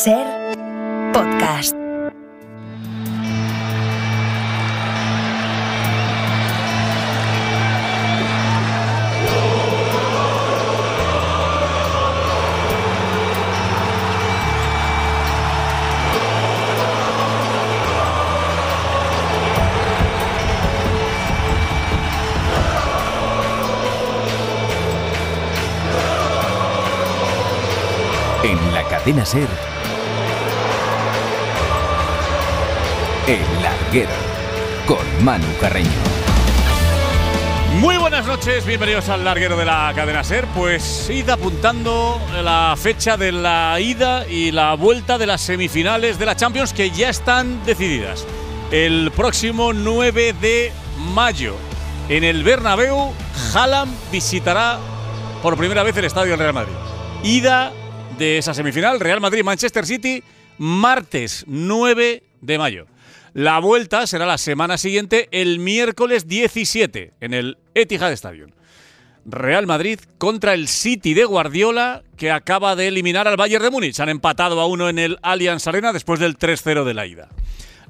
Ser podcast. En la cadena Ser. El Larguero, con Manu Carreño. Muy buenas noches, bienvenidos al larguero de la cadena Ser. Pues ida apuntando la fecha de la ida y la vuelta de las semifinales de la Champions que ya están decididas. El próximo 9 de mayo, en el Bernabéu, Haaland visitará por primera vez el estadio del Real Madrid. Ida de esa semifinal, Real Madrid-Manchester City, martes 9 de mayo. La vuelta será la semana siguiente, el miércoles 17, en el Etihad Stadium. Real Madrid contra el City de Guardiola, que acaba de eliminar al Bayern de Múnich. Han empatado a uno en el Allianz Arena después del 3-0 de la ida.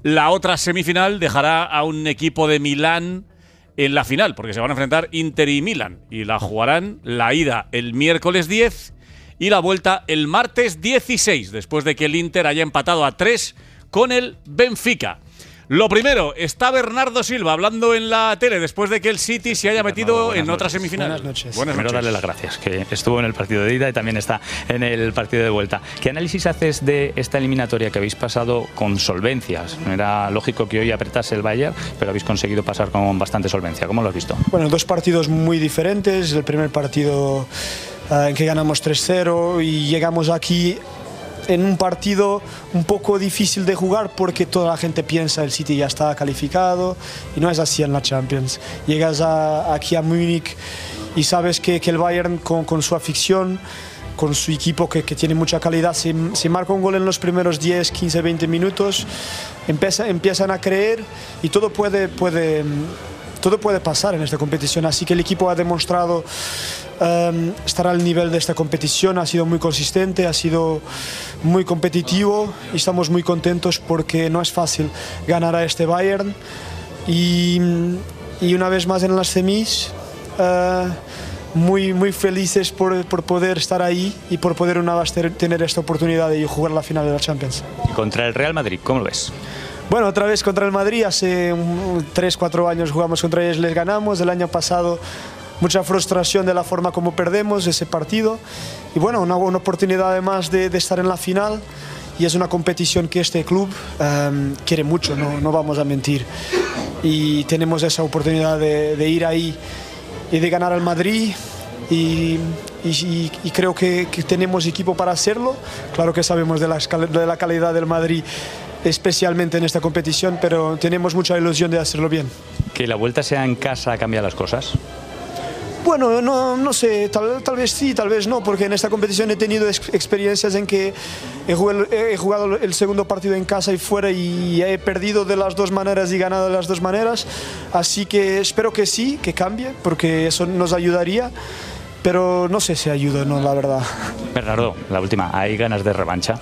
La otra semifinal dejará a un equipo de Milán en la final, porque se van a enfrentar Inter y Milán. Y la jugarán la ida el miércoles 10 y la vuelta el martes 16, después de que el Inter haya empatado a 3 con el Benfica. Lo primero, está Bernardo Silva hablando en la tele después de que el City se haya metido en otra semifinal. Buenas noches. Primero darle las gracias, que estuvo en el partido de ida y también está en el partido de vuelta. ¿Qué análisis haces de esta eliminatoria que habéis pasado con solvencias? No era lógico que hoy apretase el Bayern, pero habéis conseguido pasar con bastante solvencia. ¿Cómo lo has visto? Bueno, dos partidos muy diferentes. El primer partido eh, en que ganamos 3-0 y llegamos aquí en un partido un poco difícil de jugar porque toda la gente piensa el City ya está calificado y no es así en la Champions. Llegas aquí a Múnich y sabes que, el Bayern con, su afición, con su equipo que, tiene mucha calidad, se, marca un gol en los primeros 10, 15, 20 minutos, empiezan a creer y todo puede todo puede pasar en esta competición, así que el equipo ha demostrado em, estar al nivel de esta competición, ha sido muy consistente, ha sido muy competitivo y estamos muy contentos porque no es fácil ganar a este Bayern y, una vez más en las semis. Eh, muy, muy felices por, poder estar ahí y por poder una vez tener esta oportunidad de jugar la final de la Champions. Y contra el Real Madrid, ¿cómo lo ves? Bueno, otra vez contra el Madrid, hace 3-4 años jugamos contra ellos, les ganamos, el año pasado mucha frustración de la forma como perdemos ese partido y bueno, una, buena oportunidad además de, estar en la final y es una competición que este club em, quiere mucho, no, vamos a mentir. Y tenemos esa oportunidad de, ir ahí y de ganar al Madrid y, creo que, tenemos equipo para hacerlo. Claro que sabemos de la calidad del Madrid especialmente en esta competición, pero tenemos mucha ilusión de hacerlo bien. ¿Que la vuelta sea en casa cambia las cosas? Bueno, no, no sé, tal, vez sí, tal vez no, porque en esta competición he tenido experiencias en que he jugado, el segundo partido en casa y fuera y he perdido de las dos maneras y ganado de las dos maneras, así que espero que sí, que cambie, porque eso nos ayudaría, pero no sé si ayuda o no, la verdad. Bernardo, la última, ¿hay ganas de revancha?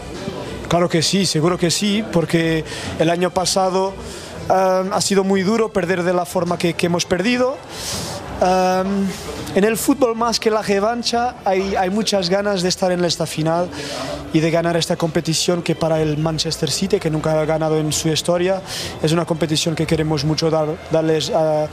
Claro que sí, seguro que sí, porque el año pasado eh, ha sido muy duro perder de la forma que hemos perdido. Em, en el fútbol más que la revancha hay, hay muchas ganas de estar en esta final y de ganar esta competición que para el Manchester City, que nunca ha ganado en su historia, es una competición que queremos mucho dar, darles a,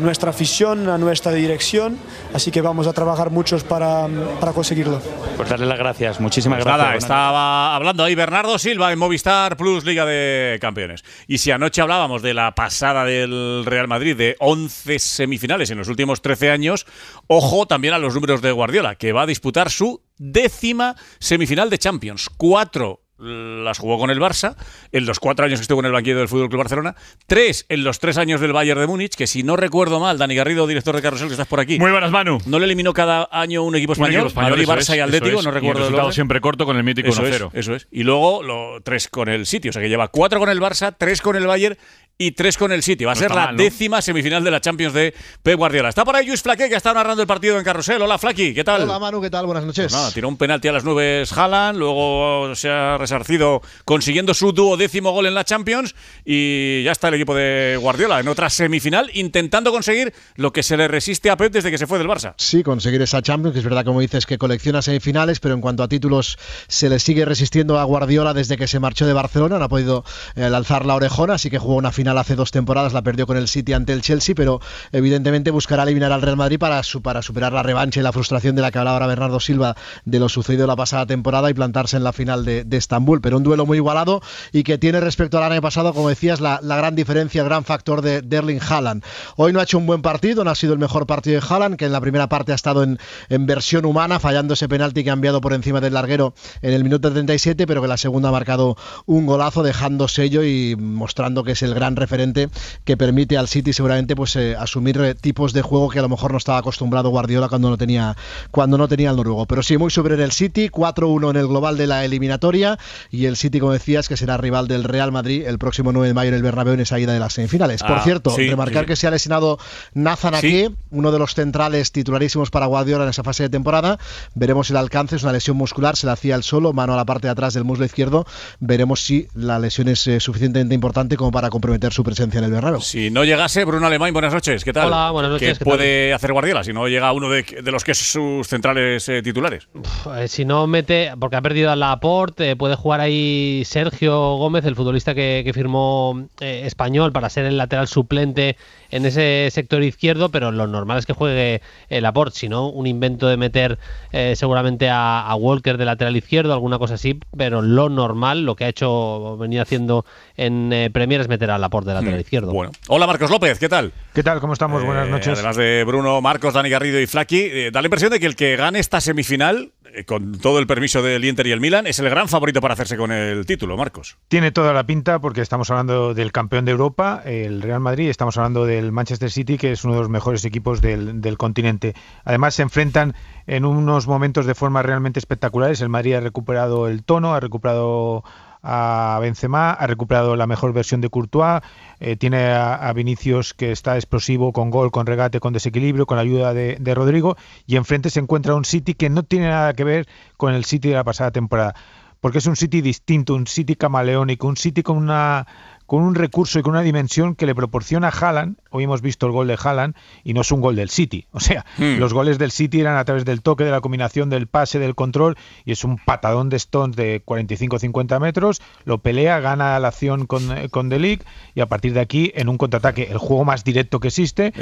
nuestra afición, a nuestra dirección, así que vamos a trabajar muchos para, para conseguirlo. Pues darle las gracias, muchísimas pues gracias. Nada, estaba hablando ahí Bernardo Silva en Movistar Plus Liga de Campeones. Y si anoche hablábamos de la pasada del Real Madrid de 11 semifinales en los últimos Trece 13 años. Ojo también a los números de Guardiola, que va a disputar su décima semifinal de Champions. Cuatro mm, las jugó con el Barça, en los cuatro años que estuvo en el banquillo del Fútbol Club Barcelona, tres en los tres años del Bayern de Múnich, que si no recuerdo mal, Dani Garrido, director de Carrusel, que estás por aquí. Muy buenas, Manu. No le eliminó cada año un equipo español, español Madrid, Barça y Atlético, no recuerdo. siempre corto con el mítico 1-0. Eso, es, Y luego lo, tres con el sitio. o sea que lleva cuatro con el Barça, tres con el Bayern y tres con el sitio Va a ser la décima semifinal de la Champions de Pep Guardiola. Está por ahí Luis Flaque, que está narrando el partido en carrusel. Hola, Flaqui, ¿qué tal? Hola, Manu, ¿qué tal? Buenas noches. Pues tiró un penalti a las nubes Haaland, luego se ha resarcido consiguiendo su duodécimo gol en la Champions y ya está el equipo de Guardiola en otra semifinal intentando conseguir lo que se le resiste a Pep desde que se fue del Barça. Sí, conseguir esa Champions, que es verdad, como dices, que colecciona semifinales, pero en cuanto a títulos se le sigue resistiendo a Guardiola desde que se marchó de Barcelona. No ha podido eh, lanzar la orejona, así que jugó una final final hace dos temporadas, la perdió con el City ante el Chelsea, pero evidentemente buscará eliminar al Real Madrid para, superar la revancha y la frustración de la que hablaba ahora Bernardo Silva de lo sucedido la pasada temporada y plantarse en la final de, Estambul. Pero un duelo muy igualado y que tiene respecto al año pasado, como decías, la, gran diferencia, el gran factor de, Derling Erling Haaland. Hoy no ha hecho un buen partido, no ha sido el mejor partido de Haaland, que en la primera parte ha estado en, en versión humana, fallando ese penalti que ha enviado por encima del larguero en el minuto 37, pero que la segunda ha marcado un golazo, dejando sello y mostrando que es el gran referente que permite al City seguramente pues eh, asumir eh, tipos de juego que a lo mejor no estaba acostumbrado Guardiola cuando no tenía cuando no tenía el noruego. Pero sí, muy sobre el City, 4-1 en el global de la eliminatoria y el City, como decías, que será rival del Real Madrid el próximo 9 de mayo en el Bernabéu en esa ida de las semifinales. Por ah, cierto, remarcar que se ha lesionado Nathan aquí, uno de los centrales titularísimos para Guardiola en esa fase de temporada. Veremos el alcance, es una lesión muscular, se la hacía el solo, mano a la parte de atrás del muslo izquierdo. Veremos si la lesión es eh, suficientemente importante como para comprometer su presencia en el Bernabéu. Si no llegase Bruno Alemán, buenas noches, ¿qué tal? Hola, ¿Qué, puede hacer Guardiola si no llega uno de, los que es sus centrales eh, titulares? Eh, si no mete, porque ha perdido a Laporte, eh, puede jugar ahí Sergio Gómez, el futbolista que firmó español para ser el lateral suplente en ese sector izquierdo, pero lo normal es que juegue el aport. si no, un invento de meter eh, seguramente a, Walker de lateral izquierdo, alguna cosa así, pero lo normal, lo que ha hecho, venía haciendo en eh, Premier es meter al aporte de lateral hmm, izquierdo. Bueno. Hola Marcos López, ¿qué tal? ¿Qué tal? ¿Cómo estamos? Buenas eh, noches. Además de Bruno, Marcos, Dani Garrido y Flaky, da la impresión de que el que gane esta semifinal eh, con todo el permiso del Inter y el Milan, es el gran favorito para hacerse con el título, Marcos. Tiene toda la pinta porque estamos hablando del campeón de Europa, el Real Madrid, estamos hablando del Manchester City, que es uno de los mejores equipos del, continente. Además, se enfrentan en unos momentos de forma realmente espectaculares. El Madrid ha recuperado el tono, ha recuperado a Benzema, ha recuperado la mejor versión de Courtois, eh, tiene a, Vinicius que está explosivo con gol, con regate, con desequilibrio, con la ayuda de, Rodrigo y enfrente se encuentra un City que no tiene nada que ver con el City de la pasada temporada, porque es un City distinto, un City camaleónico, un City con una con un recurso y con una dimensión que le proporciona Haaland. Hoy hemos visto el gol de Haaland y no es un gol del City. O sea, mm. los goles del City eran a través del toque, de la combinación, del pase, del control y es un patadón de Stones de 45-50 metros. Lo pelea, gana la acción con, eh, con Delic y a partir de aquí, en un contraataque, el juego más directo que existe,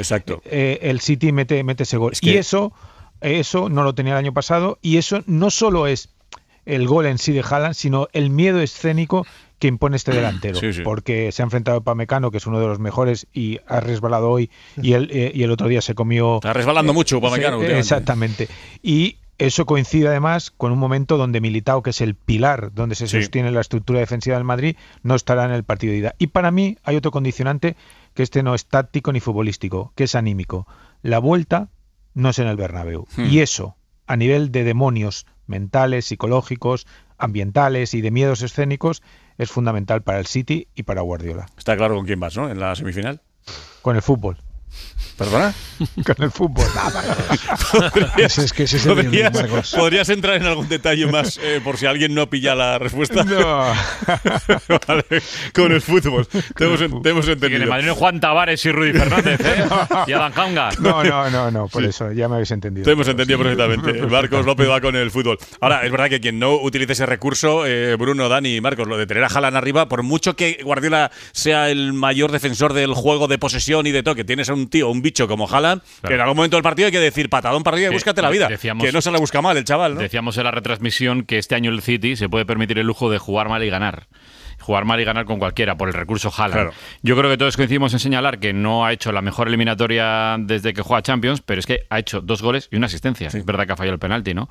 eh, el City mete, mete ese gol. Y eso, eso no lo tenía el año pasado y eso no solo es el gol en sí de Haaland, sino el miedo escénico que impone este delantero. Porque se ha enfrentado a Pamecano, que es uno de los mejores, y ha resbalado hoy, y, eh, y el otro día se comió... Está resbalando eh, mucho Pamecano. exactamente. Y eso coincide además con un momento donde Militao, que es el pilar donde se sostiene la estructura defensiva del Madrid, no estará en el partido de ida. Y para mí hay otro condicionante que este no es táctico ni futbolístico, que es anímico. La vuelta no es en el Bernabéu. Hmm. Y eso, a nivel de demonios mentales, psicológicos, ambientales y de miedos escénicos es fundamental para el City y para Guardiola. Está claro con quién vas, ¿no? En la semifinal. Con el fútbol. ¿Perdona? Con el fútbol. Ah, ¿Podrías, es que ¿podrías, ¿podrías, entrar en algún detalle más eh, por si alguien no pilla la respuesta? No. con el fútbol. Te hemos, entendido. Juan Tavares y Rudy Fernández, ¿eh? Y No, no, no, no por eso ya me habéis entendido. Te hemos entendido perfectamente. Marcos López va con el fútbol. Ahora, es verdad que quien no utilice ese recurso, eh, Bruno, Dani y Marcos, lo de tener a Jalan arriba, por mucho que Guardiola sea el mayor defensor del juego de posesión y de toque, tienes un un tío, un bicho como Haaland, que en algún momento del partido hay que decir patadón para arriba y búscate la vida. que no se la busca mal el chaval. Decíamos en la retransmisión que este año el City se puede permitir el lujo de jugar mal y ganar jugar mal y ganar con cualquiera por el recurso Haaland. Yo creo que todos coincidimos en señalar que no ha hecho la mejor eliminatoria desde que juega Champions, pero es que ha hecho dos goles y una asistencia. Es verdad que ha fallado el penalti, ¿no?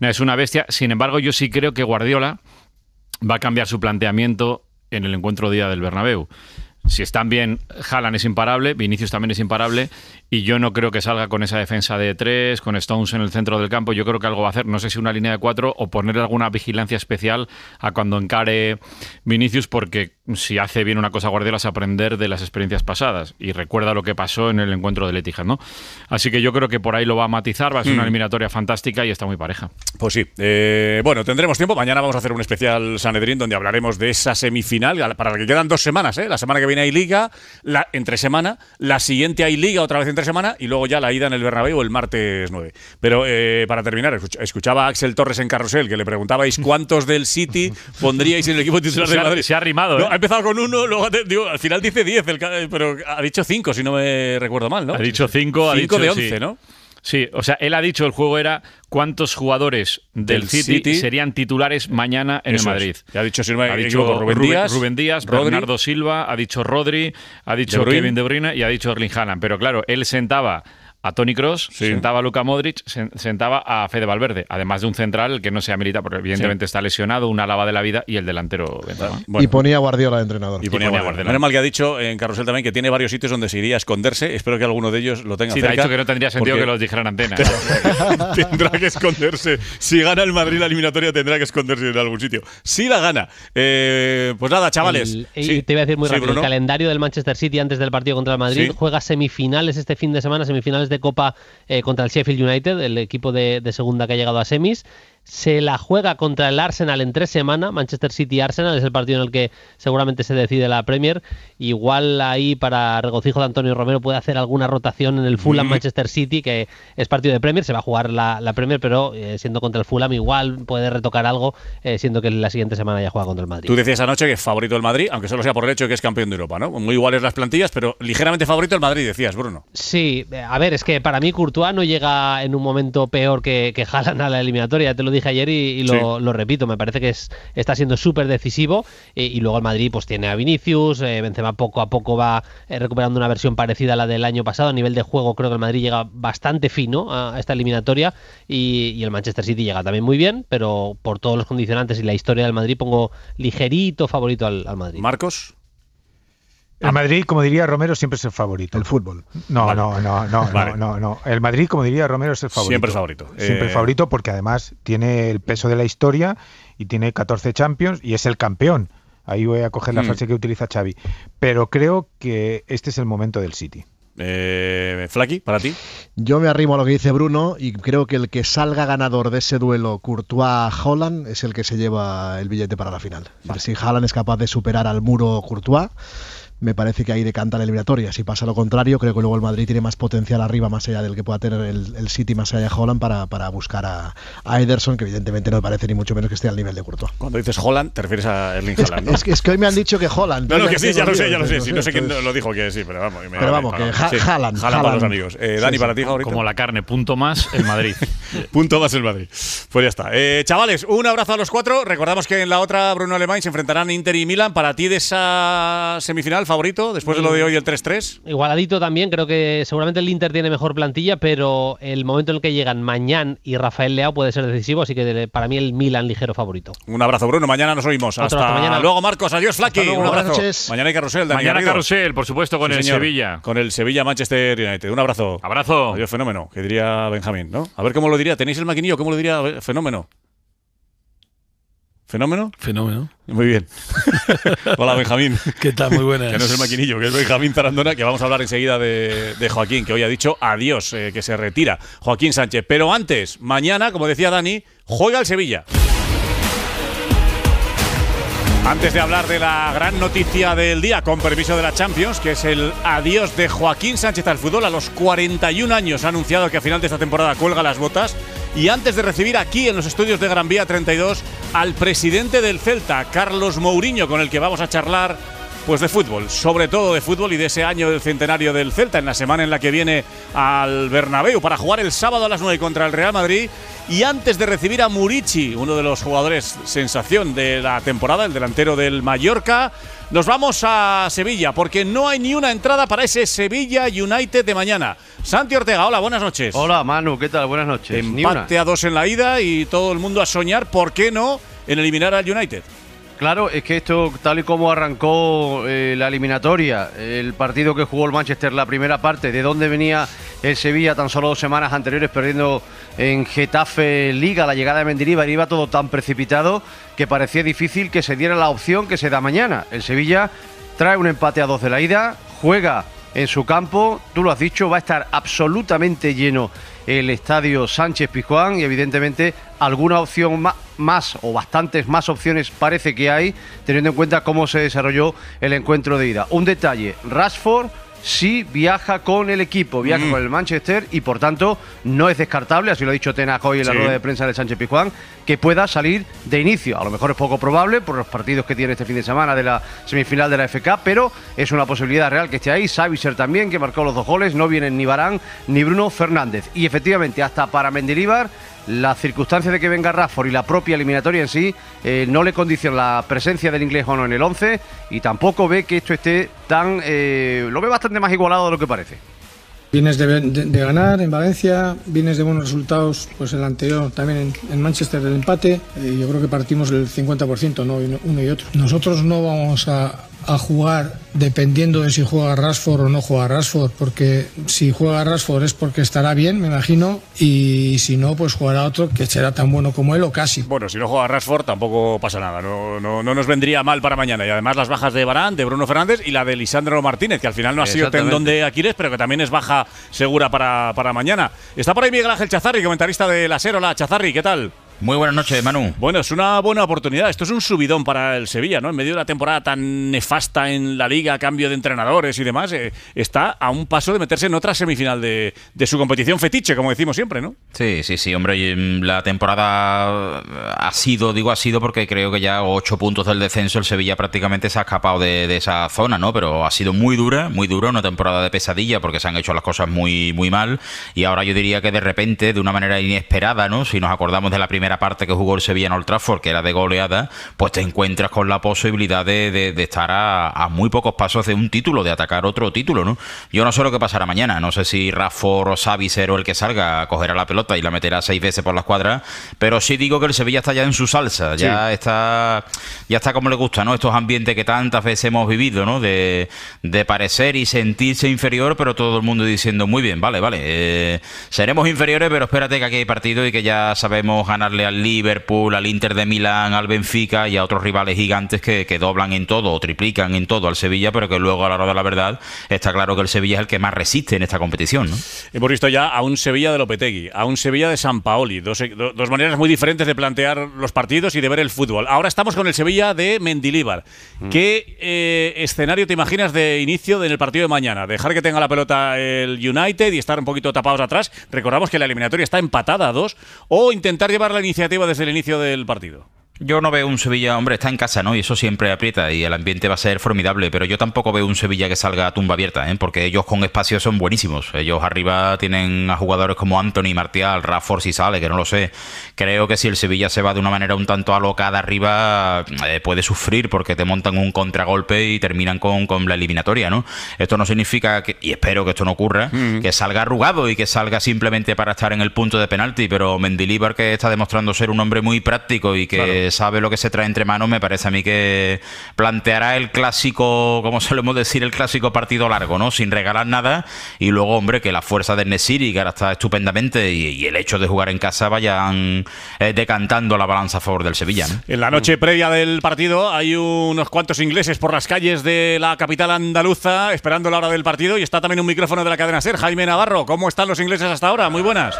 ¿no? Es una bestia. Sin embargo, yo sí creo que Guardiola va a cambiar su planteamiento en el encuentro día del Bernabéu si están bien, Haaland es imparable, Vinicius también es imparable, y yo no creo que salga con esa defensa de tres, con Stones en el centro del campo. Yo creo que algo va a hacer, no sé si una línea de cuatro o poner alguna vigilancia especial a cuando encare Vinicius, porque si hace bien una cosa Guardiola es aprender de las experiencias pasadas y recuerda lo que pasó en el encuentro de Letija, ¿no? Así que yo creo que por ahí lo va a matizar, va a ser una mm. eliminatoria fantástica y está muy pareja. Pues sí. Eh, bueno, tendremos tiempo. Mañana vamos a hacer un especial Sanedrín donde hablaremos de esa semifinal para la que quedan dos semanas, ¿eh? La semana que viene hay liga, la entre semana, la siguiente hay liga otra vez entre semana y luego ya la ida en el Bernabéu el martes 9. Pero eh, para terminar, escuchaba a Axel Torres en Carrusel que le preguntabais cuántos del City pondríais en el equipo titular de Madrid. Se ha, rimado, ¿eh? ha empezado con uno, luego al final dice 10, eh, pero ha dicho cinco, si no me recuerdo mal, ¿no? Ha dicho cinco, ha dicho de 11, ¿no? Sí, o sea, él ha dicho el juego era cuántos jugadores del, City, serían titulares mañana en el Madrid. ha dicho, si Rubén, Díaz, Rubén Díaz Bernardo Silva, ha dicho Rodri, ha dicho Kevin De Bruyne y ha dicho Erling Haaland. Pero claro, él sentaba a Tony Cross, sentaba a Luca Modric, sentaba a Fede Valverde, además de un central que no sea milita porque evidentemente está lesionado, una lava de la vida y el delantero. Ah, y ponía Guardiola de entrenador. Y ponía, mal que ha dicho en eh, Carrusel también que tiene varios sitios donde se iría a esconderse. Espero que alguno de ellos lo tenga sí, ha dicho que no tendría sentido que los dijeran antena. tendrá que esconderse. Si gana el Madrid la eliminatoria tendrá que esconderse en algún sitio. Si la gana. Eh, pues nada, chavales. El, te voy a decir muy rápido. El calendario del Manchester City antes del partido contra el Madrid juega semifinales este fin de semana, semifinales de Copa eh, contra el Sheffield United, el equipo de, segunda que ha llegado a semis, se la juega contra el Arsenal en tres semanas. Manchester City-Arsenal es el partido en el que seguramente se decide la Premier. Igual ahí para regocijo de Antonio Romero puede hacer alguna rotación en el Fulham-Manchester mm. City, que es partido de Premier, se va a jugar la, Premier, pero eh, siendo contra el Fulham igual puede retocar algo, eh, siendo que la siguiente semana ya juega contra el Madrid. Tú decías anoche que es favorito el Madrid, aunque solo sea por el hecho de que es campeón de Europa, ¿no? Muy iguales las plantillas, pero ligeramente favorito el Madrid, decías, Bruno. Sí, eh, a ver, es que para mí Courtois no llega en un momento peor que, que a la eliminatoria, te lo dije ayer y, lo, repito, me parece que está siendo súper decisivo eh, y, luego el Madrid pues tiene a Vinicius, vence eh, Benzema poco a poco va eh, recuperando una versión parecida a la del año pasado, a nivel de juego creo que el Madrid llega bastante fino a, esta eliminatoria y, el Manchester City llega también muy bien, pero por todos los condicionantes y la historia del Madrid pongo ligerito favorito al, al Madrid. Marcos. El Madrid, como diría Romero, siempre es el favorito. El fútbol. No, no, no, no, no, no, El Madrid, como diría Romero, es el favorito. Siempre es favorito. Siempre el eh, favorito porque además tiene el peso de la historia y tiene 14 Champions y es el campeón. Ahí voy a coger la mm. frase que utiliza Xavi. Pero creo que este es el momento del City. Eh, Flaky, para ti. Yo me arrimo a lo que dice Bruno y creo que el que salga ganador de ese duelo Courtois-Holland es el que se lleva el billete para la final. Si Holland es capaz de superar al muro Courtois me parece que ahí decanta la eliminatoria. Si pasa lo contrario, creo que luego el Madrid tiene más potencial arriba, más allá del que pueda tener el, City, más allá de Holland, para, buscar a, a, Ederson, que evidentemente no parece ni mucho menos que esté al nivel de Courtois. Cuando dices Holland, te refieres a Erling Holland. Es, que, hoy me han dicho que Holland. No, no, que sí, ya lo sé, ya lo sé. no sé quién lo dijo que sí, pero vamos. pero vamos, que para los amigos. Eh, Dani, para ti, Como la carne, punto más el Madrid. punto más el Madrid. Pues ya está. Eh, chavales, un abrazo a los cuatro. Recordamos que en la otra, Bruno Alemán se enfrentarán Inter y Milan. Para ti de esa semifinal, favorito después de lo de mm. hoy el 3-3? Igualadito también, creo que seguramente el Inter tiene mejor plantilla, pero el momento en el que llegan Mañán y Rafael Leao puede ser decisivo, así que para mí el Milan ligero favorito. Un abrazo Bruno, mañana nos oímos. Hasta, mañana. luego Marcos, adiós Flaky. un abrazo. Mañana hay carrusel, Mañana Garrido. carrusel, por supuesto, con el Sevilla. Con el Sevilla Manchester United. Un abrazo. Abrazo. Adiós fenómeno, que diría Benjamín, ¿no? A ver cómo lo diría, ¿tenéis el maquinillo? ¿Cómo lo diría fenómeno? ¿Fenómeno? Fenómeno. Muy bien. Hola, Benjamín. ¿Qué tal? Muy buenas. que no es el maquinillo, que es Benjamín Zarandona, que vamos a hablar enseguida de, Joaquín, que hoy ha dicho adiós, eh, que se retira Joaquín Sánchez. Pero antes, mañana, como decía Dani, juega el Sevilla. Antes de hablar de la gran noticia del día, con permiso de la Champions, que es el adiós de Joaquín Sánchez al fútbol a los 41 años, ha anunciado que a final de esta temporada cuelga las botas y antes de recibir aquí en los estudios de Gran Vía 32 al presidente del Celta, Carlos Mourinho, con el que vamos a charlar pues de fútbol, sobre todo de fútbol y de ese año del centenario del Celta, en la semana en la que viene al Bernabéu para jugar el sábado a las 9 contra el Real Madrid. Y antes de recibir a Murici, uno de los jugadores sensación de la temporada, el delantero del Mallorca, nos vamos a Sevilla porque no hay ni una entrada para ese Sevilla United de mañana. Santi Ortega, hola, buenas noches. Hola Manu, ¿qué tal? Buenas noches. Empate a dos en la ida y todo el mundo a soñar, ¿por qué no?, en eliminar al United claro es que esto, tal y como arrancó eh, la eliminatoria, el partido que jugó el Manchester la primera parte, de dónde venía el Sevilla tan solo dos semanas anteriores perdiendo en Getafe Liga la llegada de y iba todo tan precipitado que parecía difícil que se diera la opción que se da mañana. El Sevilla trae un empate a dos de la ida, juega en su campo, tú lo has dicho, va a estar absolutamente lleno el estadio Sánchez Pizjuán y evidentemente alguna opción más, más o bastantes más opciones parece que hay teniendo en cuenta cómo se desarrolló el encuentro de ida. Un detalle, Rashford si viaja con el equipo, viaja mm. con el Manchester y por tanto no es descartable, así lo ha dicho Tenaco hoy en la rueda de prensa de Sánchez Pizjuán, que pueda salir de inicio. A lo mejor es poco probable por los partidos que tiene este fin de semana de la semifinal de la FK, pero es una posibilidad real que esté ahí. Savicer también, que marcó los dos goles, no vienen ni Barán ni Bruno Fernández. Y efectivamente, hasta para Mendilibar la circunstancia de que venga Rafford y la propia eliminatoria en sí eh, no le condiciona la presencia del inglés o no en el 11 y tampoco ve que esto esté tan. Eh, lo ve bastante más igualado de lo que parece. Vienes de, ganar en Valencia, vienes de buenos resultados, pues el anterior también en, Manchester del empate. Eh, yo creo que partimos el 50%, ¿no? uno y otro. Nosotros no vamos a, a jugar dependiendo de si juega Rashford o no juega Rashford, porque si juega Rashford es porque estará bien, me imagino, y si no, pues jugará otro que será tan bueno como él o casi. Bueno, si no juega Rashford tampoco pasa nada, no, no, nos vendría mal para mañana. Y además las bajas de Barán, de Bruno Fernández y la de Lisandro Martínez, que al final no ha sido tendón de Aquiles, pero que también es baja segura para, para mañana. Está por ahí Miguel Ángel Chazarri, comentarista de La Cero. Hola, Chazarri, ¿qué tal? Muy buenas noches, Manu. Bueno, es una buena oportunidad. Esto es un subidón para el Sevilla, ¿no? En medio de la temporada tan nefasta en la liga, cambio de entrenadores y demás, eh, está a un paso de meterse en otra semifinal de, su competición fetiche, como decimos siempre, ¿no? Sí, sí, sí, hombre. Mm, la temporada eh, ha sido, digo ha sido, porque creo que ya ocho puntos del descenso el Sevilla prácticamente se ha escapado de, esa zona, ¿no? Pero ha sido muy dura, muy dura, una temporada de pesadilla porque se han hecho las cosas muy, muy mal. Y ahora yo diría que de repente, de una manera inesperada, ¿no? Si nos acordamos de la primera Aparte parte que jugó el Sevilla en Old Trafford, que era de goleada, pues te encuentras con la posibilidad de, estar a, muy pocos pasos de un título, de atacar otro título, ¿no? Yo no sé lo que pasará mañana, no sé si Rafa o el que salga a cogerá la pelota y la meterá seis veces por la cuadra. pero sí digo que el Sevilla está ya en su salsa, ya está ya está como le gusta, ¿no? Estos ambientes que tantas veces hemos vivido, ¿no? De, parecer y sentirse inferior, pero todo el mundo diciendo, muy bien, vale, vale, eh, seremos inferiores, pero espérate que aquí hay partido y que ya sabemos ganar al Liverpool, al Inter de Milán, al Benfica y a otros rivales gigantes que, doblan en todo o triplican en todo al Sevilla, pero que luego a la hora de la verdad está claro que el Sevilla es el que más resiste en esta competición. Hemos visto ya a un Sevilla de Lopetegui, a un Sevilla de San Paoli, dos, eh, dos maneras muy diferentes de plantear los partidos y de ver el fútbol. Ahora estamos con el Sevilla de Mendilíbar. Mm. ¿Qué eh, escenario te imaginas de inicio en el partido de mañana? ¿Dejar que tenga la pelota el United y estar un poquito tapados atrás? Recordamos que la eliminatoria está empatada a dos. ¿O intentar llevar la iniciativa desde el inicio del partido. Yo no veo un Sevilla, hombre, está en casa, ¿no? Y eso siempre aprieta y el ambiente va a ser formidable, pero yo tampoco veo un Sevilla que salga a tumba abierta, ¿eh? Porque ellos con espacio son buenísimos. Ellos arriba tienen a jugadores como Anthony, Martial, Rafford si Sale, que no lo sé, creo que si el Sevilla se va de una manera un tanto alocada arriba, eh, puede sufrir porque te montan un contragolpe y terminan con, la eliminatoria, ¿no? Esto no significa, que, y espero que esto no ocurra, que salga arrugado y que salga simplemente para estar en el punto de penalti, pero Mendilibar que está demostrando ser un hombre muy práctico y que sabe lo que se trae entre manos, me parece a mí que planteará el clásico, como solemos decir, el clásico partido largo, ¿no? Sin regalar nada y luego, hombre, que la fuerza de Nesiri, que ahora está estupendamente y el hecho de jugar en casa vayan eh, decantando la balanza a favor del Sevilla. En la noche previa del partido hay unos cuantos ingleses por las calles de la capital andaluza esperando la hora del partido y está también un micrófono de la cadena SER. Jaime Navarro, ¿cómo están los ingleses hasta ahora? Muy buenas.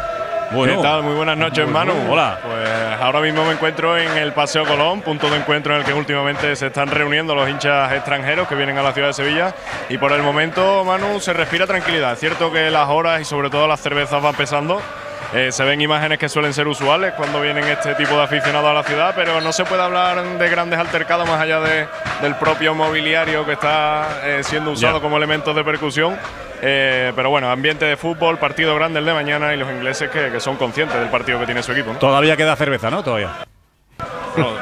Bueno. Muy buenas noches, Manu Hola. Pues ahora mismo me encuentro en el Paseo Colón, punto de encuentro en el que últimamente se están reuniendo los hinchas extranjeros que vienen a la ciudad de Sevilla. Y por el momento, Manu, se respira tranquilidad. Es cierto que las horas y sobre todo las cervezas van pesando eh, se ven imágenes que suelen ser usuales cuando vienen este tipo de aficionados a la ciudad, pero no se puede hablar de grandes altercados más allá de, del propio mobiliario que está eh, siendo usado como elementos de percusión. Eh, pero bueno, ambiente de fútbol, partido grande el de mañana y los ingleses que, son conscientes del partido que tiene su equipo. Todavía queda cerveza, ¿no? Todavía.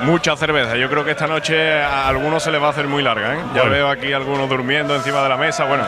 mucha cerveza. Yo creo que esta noche a algunos se les va a hacer muy larga. Ya veo aquí algunos durmiendo encima de la mesa. Bueno,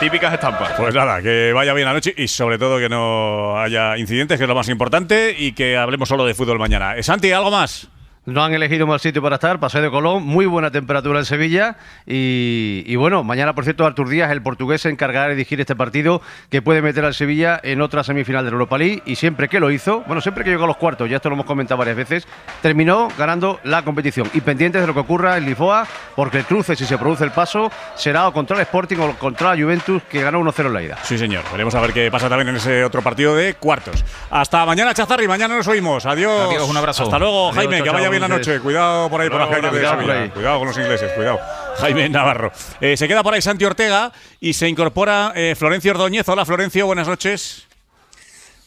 Típicas estampas. Pues nada, que vaya bien la noche y sobre todo que no haya incidentes, que es lo más importante, y que hablemos solo de fútbol mañana. Eh, Santi, ¿algo más? No han elegido mal sitio para estar, Paseo de Colón, muy buena temperatura en Sevilla y, bueno, mañana por cierto Artur Díaz, el portugués, se encargará de dirigir este partido que puede meter al Sevilla en otra semifinal de Europa League y siempre que lo hizo, bueno, siempre que llegó a los cuartos, ya esto lo hemos comentado varias veces, terminó ganando la competición y pendientes de lo que ocurra en Lisboa porque el cruce, si se produce el paso, será o contra el Sporting o contra la Juventus que ganó 1-0 en la ida. Sí señor, veremos a ver qué pasa también en ese otro partido de cuartos. Hasta mañana Chazarri, mañana nos oímos. Adiós. un abrazo. Hasta luego Jaime, que vaya bien. Buenas noches, Cuidado por ahí, por las calles Cuidado con los ingleses, cuidado. Jaime Navarro. Eh, se queda por ahí Santi Ortega y se incorpora eh, Florencio Ordóñez. Hola, Florencio, buenas noches.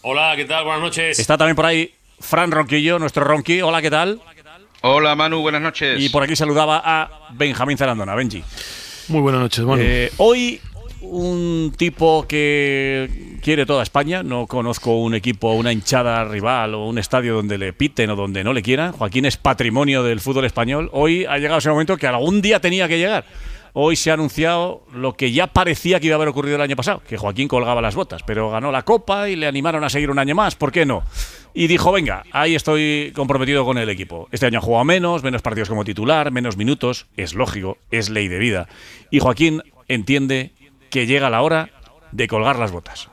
Hola, ¿qué tal? Buenas noches. Está también por ahí Fran Ronquillo, nuestro Ronqui. Hola, ¿qué tal? Hola, Manu, buenas noches. Y por aquí saludaba a Benjamín Zarandona, Benji. Muy buenas noches, Manu. Eh, hoy un tipo que quiere toda España. No conozco un equipo, una hinchada rival o un estadio donde le piten o donde no le quieran. Joaquín es patrimonio del fútbol español. Hoy ha llegado ese momento que algún día tenía que llegar. Hoy se ha anunciado lo que ya parecía que iba a haber ocurrido el año pasado, que Joaquín colgaba las botas, pero ganó la copa y le animaron a seguir un año más, ¿por qué no? Y dijo, venga, ahí estoy comprometido con el equipo. Este año ha jugado menos, menos partidos como titular, menos minutos, es lógico, es ley de vida. Y Joaquín entiende que llega la hora de colgar las botas.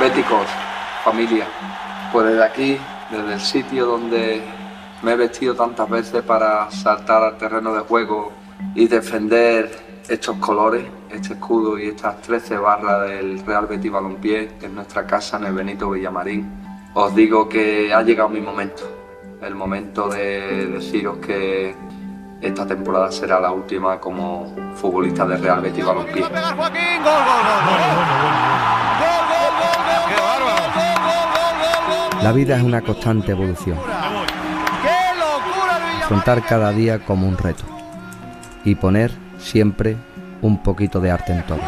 Béticos, familia, pues desde aquí, desde el sitio donde me he vestido tantas veces para saltar al terreno de juego y defender estos colores, este escudo y estas 13 barras del Real Betis Balompié en nuestra casa en el Benito Villamarín, os digo que ha llegado mi momento, el momento de deciros que esta temporada será la última como futbolista de Real Betis Balompié. La vida es una constante evolución. Afrontar cada día como un reto y poner siempre un poquito de arte en todo.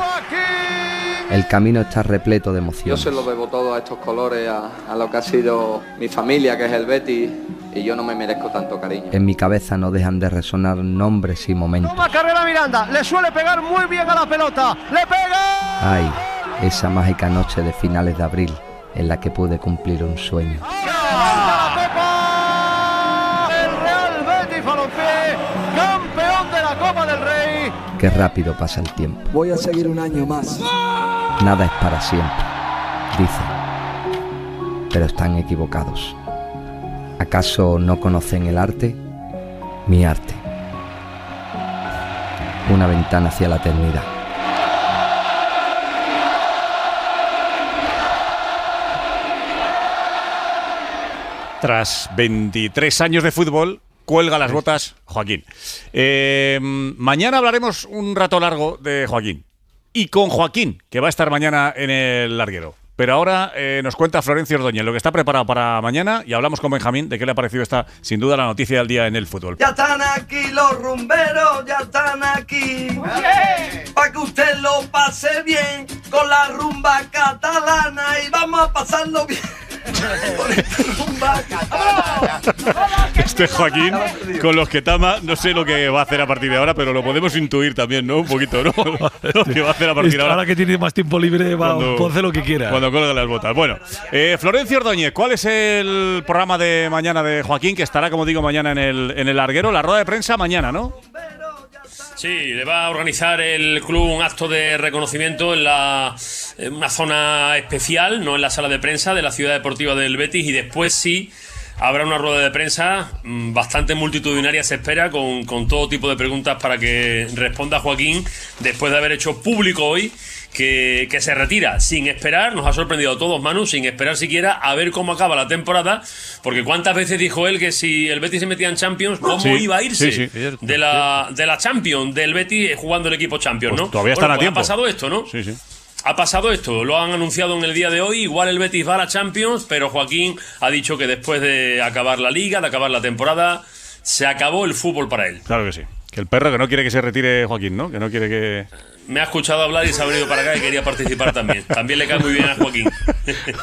El camino está repleto de emociones. Yo se lo debo todo a estos colores, a, lo que ha sido mi familia, que es el Betty, y yo no me merezco tanto cariño. En mi cabeza no dejan de resonar nombres y momentos. Miranda, le suele pegar muy bien a la pelota, le pega. Ay, esa mágica noche de finales de abril en la que pude cumplir un sueño. ¡El Real campeón de la Copa del Rey! Qué rápido pasa el tiempo. Voy a seguir un año más. Nada es para siempre, dicen. Pero están equivocados. ¿Acaso no conocen el arte? Mi arte. Una ventana hacia la eternidad. Tras 23 años de fútbol, cuelga las botas Joaquín. Eh, mañana hablaremos un rato largo de Joaquín. Y con Joaquín, que va a estar mañana en el larguero. Pero ahora eh, nos cuenta Florencio Ordóñez lo que está preparado para mañana y hablamos con Benjamín de qué le ha parecido esta, sin duda, la noticia del día en el fútbol. Ya están aquí los rumberos, ya están aquí. Para que usted lo pase bien con la rumba catalana y vamos a pasarlo bien. Este Joaquín, con los que tama, no sé lo que va a hacer a partir de ahora, pero lo podemos intuir también, ¿no? Un poquito, ¿no? lo que va a hacer a partir de ahora. que tiene más tiempo libre, va, a hacer lo que quiera. Cuando colga las botas. Bueno, eh, Florencio Ordóñez, ¿cuál es el programa de mañana de Joaquín? Que estará, como digo, mañana en el, en el larguero. La rueda de prensa mañana, ¿no? Sí, le va a organizar el club un acto de reconocimiento en, la, una zona especial, no en la sala de prensa de la ciudad deportiva del Betis y después sí habrá una rueda de prensa mm, bastante multitudinaria, se espera, con, con, todo tipo de preguntas para que responda Joaquín después de haber hecho público hoy que, se retira sin esperar. Nos ha sorprendido a todos, Manu, sin esperar siquiera a ver cómo acaba la temporada. Porque cuántas veces dijo él que si el Betis se metía en Champions, ¿cómo iba a irse sí, de, la, de la Champions, del Betis eh, jugando el equipo Champions, pues ¿no? todavía están a pues tiempo. Ha pasado esto, ¿no? ha pasado esto, lo han anunciado en el día de hoy, igual el Betis va a la Champions, pero Joaquín ha dicho que después de acabar la liga, de acabar la temporada, se acabó el fútbol para él. Claro que sí. Que el perro que no quiere que se retire Joaquín, ¿no? Que no quiere que. Me ha escuchado hablar y se ha venido para acá y quería participar también. También le cae muy bien a Joaquín.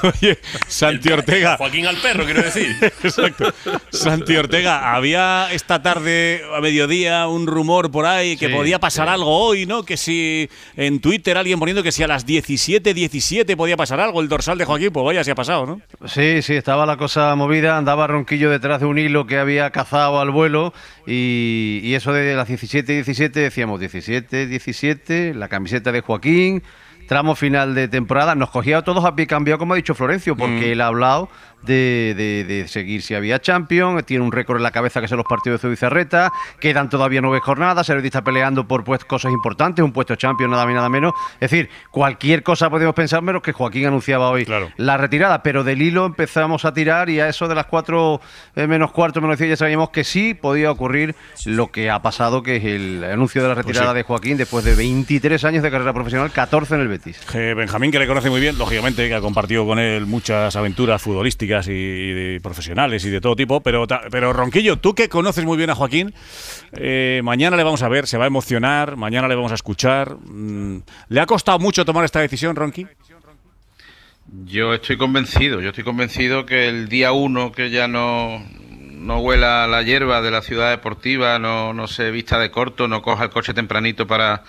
Oye, Santi Ortega. Joaquín al perro, quiero decir. Exacto. Santi Ortega, había esta tarde a mediodía un rumor por ahí que podía pasar algo hoy, ¿no? Que si en Twitter alguien poniendo que si a las 17, 17 podía pasar algo, el dorsal de Joaquín, pues vaya, se ha pasado, ¿no? Sí, sí, estaba la cosa movida, andaba ronquillo detrás de un hilo que había cazado al vuelo y eso de las 17-17 decíamos 17-17, la camiseta de Joaquín, tramo final de temporada. Nos cogía a todos a pie cambiado, como ha dicho Florencio, porque mm. él ha hablado de, seguir si había Champions. Tiene un récord en la cabeza que son los partidos de Zubizarreta. Quedan todavía nueve jornadas. el está peleando por pues, cosas importantes, un puesto Champions, nada más nada menos. Es decir, cualquier cosa podemos pensar menos que Joaquín anunciaba hoy la retirada. Pero del hilo empezamos a tirar y a eso de las cuatro eh, menos cuarto, menos diez, ya sabíamos que sí podía ocurrir lo que ha pasado, que es el anuncio de la pues retirada de Joaquín después de 23 años de carrera profesional, 14 en el Betis. Eh, Benjamín, que le conoce muy bien, lógicamente, que ha compartido con él muchas aventuras futbolísticas y, profesionales y de todo tipo. Pero, pero Ronquillo, tú que conoces muy bien a Joaquín, eh, mañana le vamos a ver, se va a emocionar, mañana le vamos a escuchar. Mm, ¿Le ha costado mucho tomar esta decisión, Ronquillo? Yo estoy convencido, yo estoy convencido que el día uno que ya no, no huela la hierba de la ciudad deportiva, no, se vista de corto, no coja el coche tempranito para,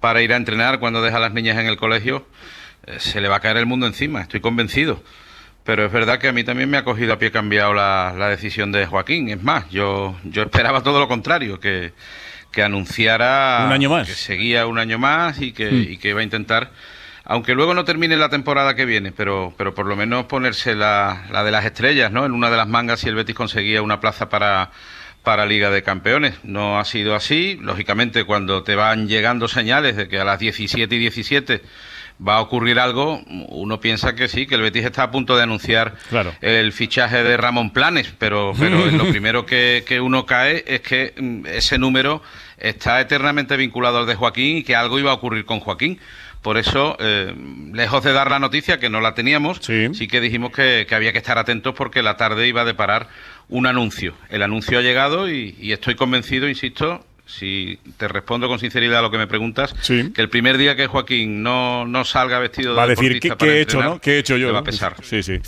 para ir a entrenar cuando deja a las niñas en el colegio, eh, se le va a caer el mundo encima, estoy convencido. Pero es verdad que a mí también me ha cogido a pie cambiado la, decisión de Joaquín. Es más, yo, yo esperaba todo lo contrario, que, que anunciara que seguía un año más hmm. y que, iba a intentar, aunque luego no termine la temporada que viene, pero, pero por lo menos ponerse la, la de las estrellas, ¿no? En una de las mangas si el Betis conseguía una plaza para, para Liga de Campeones. No ha sido así. Lógicamente, cuando te van llegando señales de que a las 17 y 17 va a ocurrir algo, uno piensa que sí, que el Betis está a punto de anunciar el fichaje de Ramón Planes, pero, lo primero que, uno cae es que mm, ese número está eternamente vinculado al de Joaquín y que algo iba a ocurrir con Joaquín. Por eso, eh, lejos de dar la noticia, que no la teníamos, sí, que dijimos que, había que estar atentos porque la tarde iba a deparar un anuncio. El anuncio ha llegado y, y estoy convencido, insisto, si te respondo con sinceridad a lo que me preguntas, que el primer día que Joaquín no, salga vestido de va a decir ¿qué, he hecho, ¿no? yo? va a pesar. Sí, sí,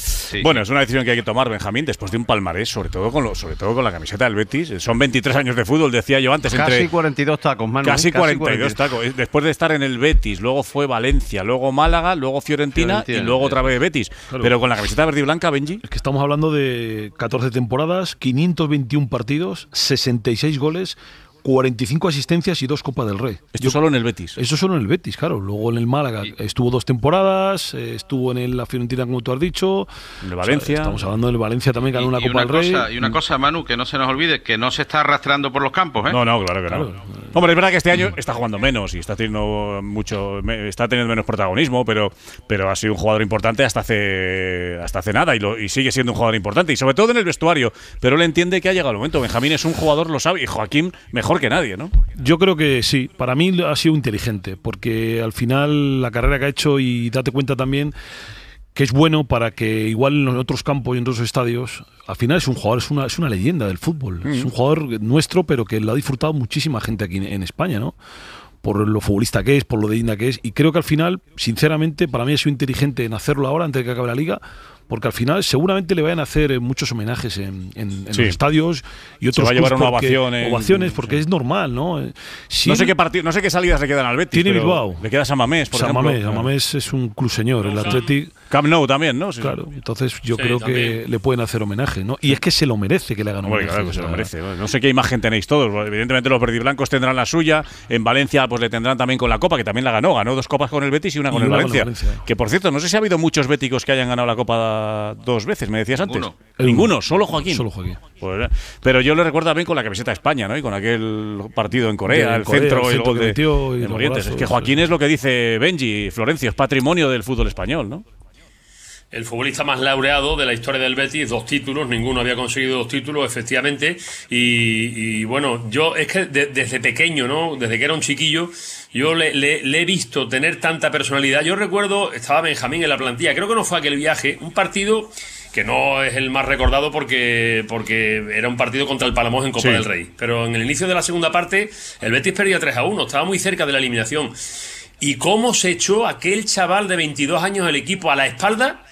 Bueno, es una decisión que hay que tomar, Benjamín, después de un palmarés, sobre todo con lo, sobre todo con la camiseta del Betis. Son 23 años de fútbol, decía yo antes. Casi 42 tacos, Manu. Casi, ¿eh? casi 42 tacos. Después de estar en el Betis, luego fue Valencia, luego Málaga, luego Fiorentina, y luego eh. otra vez Betis. Pero con la camiseta verde y blanca, Benji. Es que estamos hablando de 14 temporadas, 521 partidos, 66 goles. 45 asistencias y dos Copas del Rey. Esto solo en el Betis. Eso solo en el Betis, claro. Luego en el Málaga estuvo dos temporadas, eh, estuvo en la Fiorentina, como tú has dicho. En el Valencia. estamos hablando del Valencia también, ganó una Copa del Rey. Cosa, y una cosa, Manu, que no se nos olvide, que no se está arrastrando por los campos. ¿eh? No, no, claro que no. Hombre, es verdad que este año está jugando menos y está teniendo mucho, está teniendo menos protagonismo, pero, pero ha sido un jugador importante hasta hace, hasta hace nada y, y sigue siendo un jugador importante y sobre todo en el vestuario. Pero él entiende que ha llegado el momento. Benjamín es un jugador, lo sabe, y Joaquín mejor que nadie, ¿no? Yo creo que sí. Para mí ha sido inteligente, porque al final la carrera que ha hecho y date cuenta también que es bueno para que igual en otros campos y en otros estadios, al final es un jugador, es una, leyenda del fútbol. Es mm. un jugador nuestro, pero que lo ha disfrutado muchísima gente aquí en, España, ¿no? por lo futbolista que es, por lo de linda que es. Y creo que al final, sinceramente, para mí ha sido inteligente en hacerlo ahora antes de que acabe la liga, porque al final seguramente le vayan a hacer eh, muchos homenajes en, los estadios y otros. Se va a llevar una ovaciones, porque es normal, ¿no? Eh, no, sé qué no sé qué salidas le quedan al Betis. Tiene Bilbao. Le queda San Mamés, por ejemplo. Mamés es un club señor, el Athletic. Camp Nou también, ¿no? claro, entonces yo creo que le pueden hacer homenaje, ¿no? Y es que se lo merece que le hagan homenaje. Bueno, claro, que se lo merece. no sé qué imagen tenéis todos. Evidentemente los verdiblancos tendrán la suya. En Valencia pues le tendrán también con la Copa, que también la ganó. Ganó dos copas con el Betis y una con, el, Valencia. con el Valencia. Que por cierto, no sé si ha habido muchos béticos que hayan ganado la Copa dos veces, me decías antes. Ninguno. solo Joaquín. Pues, eh, pero yo le recuerdo también con la camiseta de España, ¿no? Y con aquel partido en Corea, el, centro, el, Es que Joaquín es lo que dice Benji, Florencio, es patrimonio del fútbol español, ¿no? el futbolista más laureado de la historia del Betis, dos títulos, ninguno había conseguido dos títulos, efectivamente. Y, bueno, yo es que desde pequeño, ¿no? Desde que era un chiquillo, yo le, he visto tener tanta personalidad. Yo recuerdo, estaba Benjamín en la plantilla, creo que no fue aquel viaje, un partido que no es el más recordado porque, porque era un partido contra el Palamos en Copa del Rey. Pero en el inicio de la segunda parte, el Betis perdía 3 a 1, estaba muy cerca de la eliminación. ¿Y cómo se echó aquel chaval de 22 años del equipo a la espalda?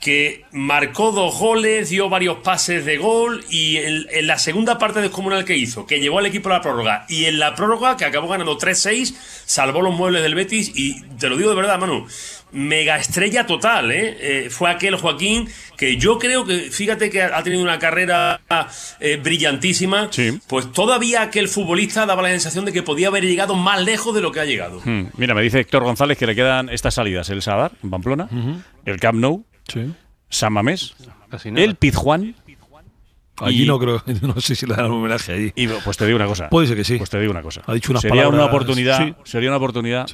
que marcó dos goles, dio varios pases de gol y en, la segunda parte descomunal que hizo, que llevó al equipo a la prórroga y en la prórroga, que acabó ganando 3-6, salvó los muebles del Betis y te lo digo de verdad, Manu, mega estrella total, ¿eh? eh fue aquel Joaquín que yo creo que, fíjate que ha tenido una carrera eh, brillantísima, pues todavía aquel futbolista daba la sensación de que podía haber llegado más lejos de lo que ha llegado. Hmm. Mira, me dice Héctor González que le quedan estas salidas, el Sadar, Pamplona, el Camp Nou, San Mamés, el Pizjuán. Allí no creo, no sé si le dan un homenaje allí. Y pues te digo una cosa. Puede ser que sí. Pues te digo una cosa. Ha dicho sería Una oportunidad, Sería una oportunidad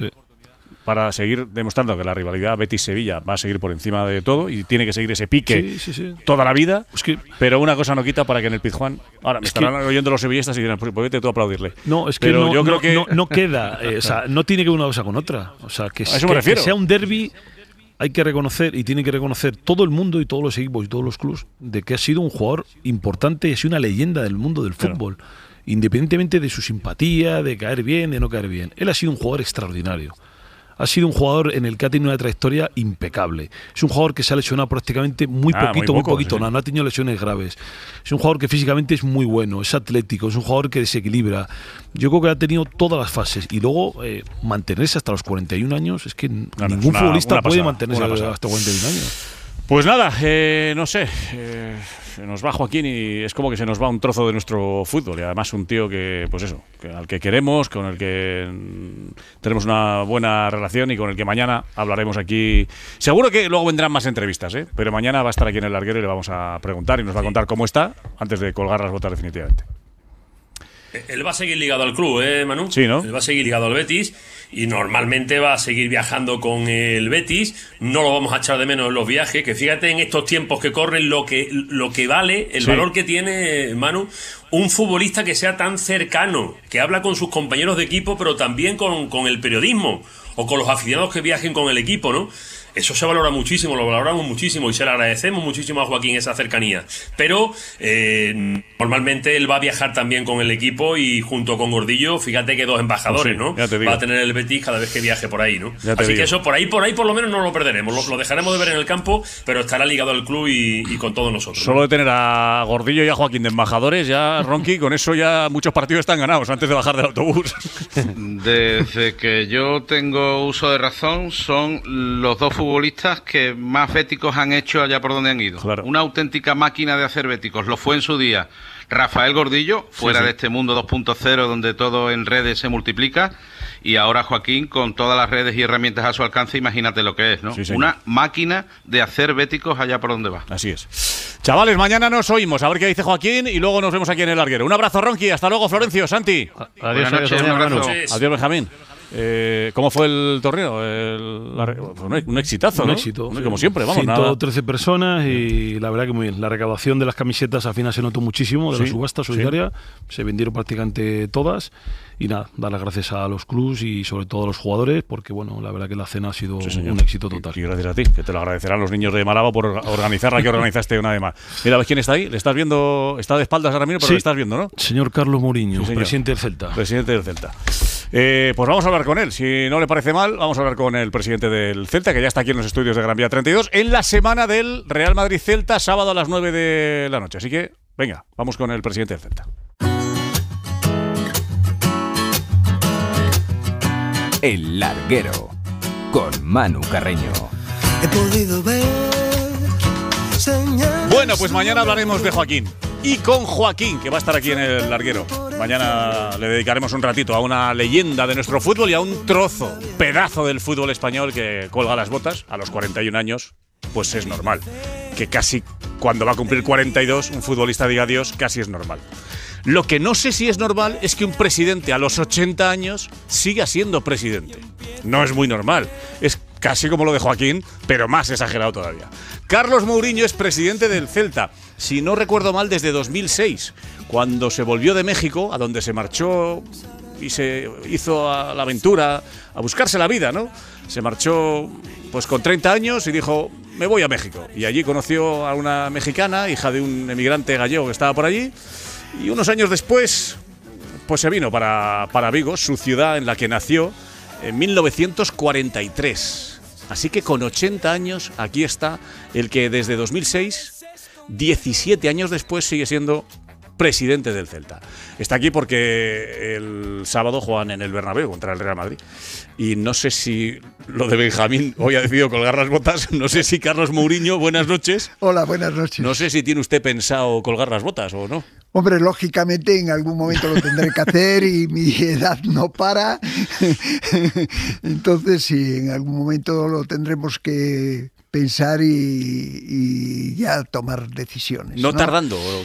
para seguir demostrando que la rivalidad Betis-Sevilla va a seguir por encima de todo y tiene que seguir ese pique toda la vida. pero una cosa no quita para que en el Pizjuán. Ahora, me estarán oyendo los sevillistas y dirán, pues vete tú a aplaudirle. No, es que, no, yo creo que... No, queda. Eh, o sea, no tiene que ver una cosa con otra. O sea, que, a eso me refiero. que sea un derby hay que reconocer y tiene que reconocer todo el mundo y todos los equipos y todos los clubes de que ha sido un jugador importante, es una leyenda del mundo del fútbol. Independientemente de su simpatía, de caer bien, de no caer bien. Él ha sido un jugador extraordinario ha sido un jugador en el que ha tenido una trayectoria impecable. Es un jugador que se ha lesionado prácticamente muy ah, poquito, muy, poquito, no, ha tenido lesiones graves. Es un jugador que físicamente es muy bueno, es atlético, es un jugador que desequilibra. Yo creo que ha tenido todas las fases y luego eh, mantenerse hasta los 41 años, es que ningún futbolista puede mantenerse hasta los 41 años. Pues nada, eh, no sé. se eh, nos va Joaquín y es como que se nos va un trozo de nuestro fútbol. Y además un tío que, pues eso, al que queremos, con el que mm, tenemos una buena relación y con el que mañana hablaremos aquí. Seguro que luego vendrán más entrevistas, ¿eh? pero mañana va a estar aquí en el larguero y le vamos a preguntar y nos va a contar cómo está antes de colgar las botas definitivamente. Él va a seguir ligado al club, ¿eh, Manu? Sí, ¿no? Él va a seguir ligado al Betis y normalmente va a seguir viajando con el Betis. No lo vamos a echar de menos en los viajes, que fíjate en estos tiempos que corren lo que, lo que vale, el valor que tiene, Manu, un futbolista que sea tan cercano, que habla con sus compañeros de equipo, pero también con, con el periodismo o con los aficionados que viajen con el equipo, ¿no? Eso se valora muchísimo, lo valoramos muchísimo y se le agradecemos muchísimo a Joaquín esa cercanía. Pero eh, normalmente él va a viajar también con el equipo y junto con Gordillo, fíjate que dos embajadores, ¿no? Va a tener el Betis cada vez que viaje por ahí, ¿no? Así que eso por ahí, por ahí por lo menos no lo perderemos, lo, dejaremos de ver en el campo, pero estará ligado al club y, con todos nosotros. Solo de tener a Gordillo y a Joaquín de embajadores, ya Ronqui, con eso ya muchos partidos están ganados antes de bajar del autobús. Desde que yo tengo uso de razón son los dos futbolistas futbolistas que más béticos han hecho allá por donde han ido. Una auténtica máquina de hacer béticos. Lo fue en su día Rafael Gordillo, fuera de este mundo 2.0 donde todo en redes se multiplica. Y ahora Joaquín, con todas las redes y herramientas a su alcance, imagínate lo que es, ¿no? Una máquina de hacer béticos allá por donde va. Así es. Chavales, mañana nos oímos, a ver qué dice Joaquín y luego nos vemos aquí en el larguero. Un abrazo, Ronqui. Hasta luego, Florencio, Santi. Adiós, adiós Benjamín. Eh, ¿Cómo fue el torneo? un, exitazo, Un ¿no? éxito. Como siempre, vamos. 113 personas y la verdad que muy bien. La recaudación de las camisetas al final se notó muchísimo de la subasta solidaria. Se vendieron prácticamente todas. Y nada, dar las gracias a los clubs y sobre todo a los jugadores, porque bueno, la verdad que la cena ha sido un éxito total. Y, gracias a ti, que te lo agradecerán los niños de Malaba por organizarla que organizaste una de más. Mira, ¿ves quién está ahí? Le estás viendo, está de espaldas ahora mismo, pero le estás viendo, ¿no? Señor Carlos Mourinho presidente del Celta. Presidente del Celta. Eh, pues vamos a hablar con él. Si no le parece mal, vamos a hablar con el presidente del Celta, que ya está aquí en los estudios de Gran Vía 32, en la semana del Real Madrid-Celta, sábado a las 9 de la noche. Así que, venga, vamos con el presidente del Celta. El larguero, con Manu Carreño. bueno, pues mañana hablaremos de Joaquín y con Joaquín, que va a estar aquí en el larguero. Mañana le dedicaremos un ratito a una leyenda de nuestro fútbol y a un trozo, pedazo del fútbol español que colga las botas a los 41 años, pues es normal. Que casi cuando va a cumplir 42 un futbolista diga adiós, casi es normal. Lo que no sé si es normal es que un presidente a los 80 años siga siendo presidente. No es muy normal. Es casi como lo de Joaquín, pero más exagerado todavía. Carlos Mourinho es presidente del Celta si no recuerdo mal, desde 2006, cuando se volvió de México, a donde se marchó y se hizo a la aventura, a buscarse la vida, ¿no? Se marchó pues con 30 años y dijo, me voy a México. Y allí conoció a una mexicana, hija de un emigrante gallego que estaba por allí. Y unos años después, pues se vino para, para Vigo, su ciudad en la que nació, en 1943. Así que con 80 años, aquí está el que desde 2006 17 años después sigue siendo presidente del Celta. Está aquí porque el sábado juegan en el Bernabéu contra el Real Madrid. Y no sé si lo de Benjamín hoy ha decidido colgar las botas. No sé si Carlos Mourinho, buenas noches. Hola, buenas noches. No sé si tiene usted pensado colgar las botas o no. Hombre, lógicamente en algún momento lo tendré que hacer y mi edad no para. Entonces, si en algún momento lo tendremos que pensar y, ya tomar decisiones. ¿No, tardando? ¿o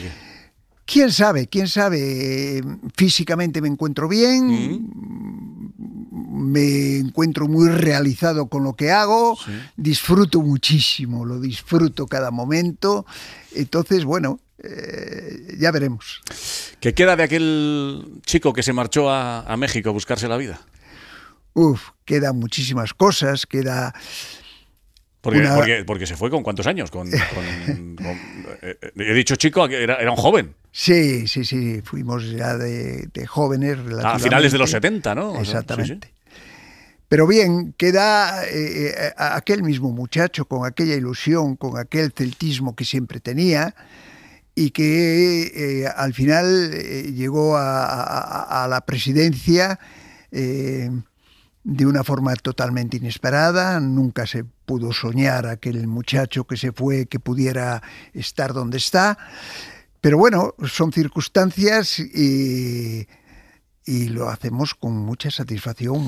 ¿Quién sabe? ¿Quién sabe? Físicamente me encuentro bien, mm. me encuentro muy realizado con lo que hago, disfruto muchísimo, lo disfruto cada momento. Entonces, bueno, eh, ya veremos. ¿Qué queda de aquel chico que se marchó a, a México a buscarse la vida? Uf, quedan muchísimas cosas, queda porque, se fue con cuántos años? Con, eh, he dicho chico, era, era un joven. Sí, sí, sí, fuimos ya de, jóvenes. A ah, finales de los 70, ¿no? Exactamente. Pero bien, queda eh, eh, aquel mismo muchacho con aquella ilusión, con aquel celtismo que siempre tenía y que al final llegó a, la presidencia de una forma totalmente inesperada, nunca se pudo soñar aquel muchacho que se fue que pudiera estar donde está, pero bueno, son circunstancias y, y lo hacemos con mucha satisfacción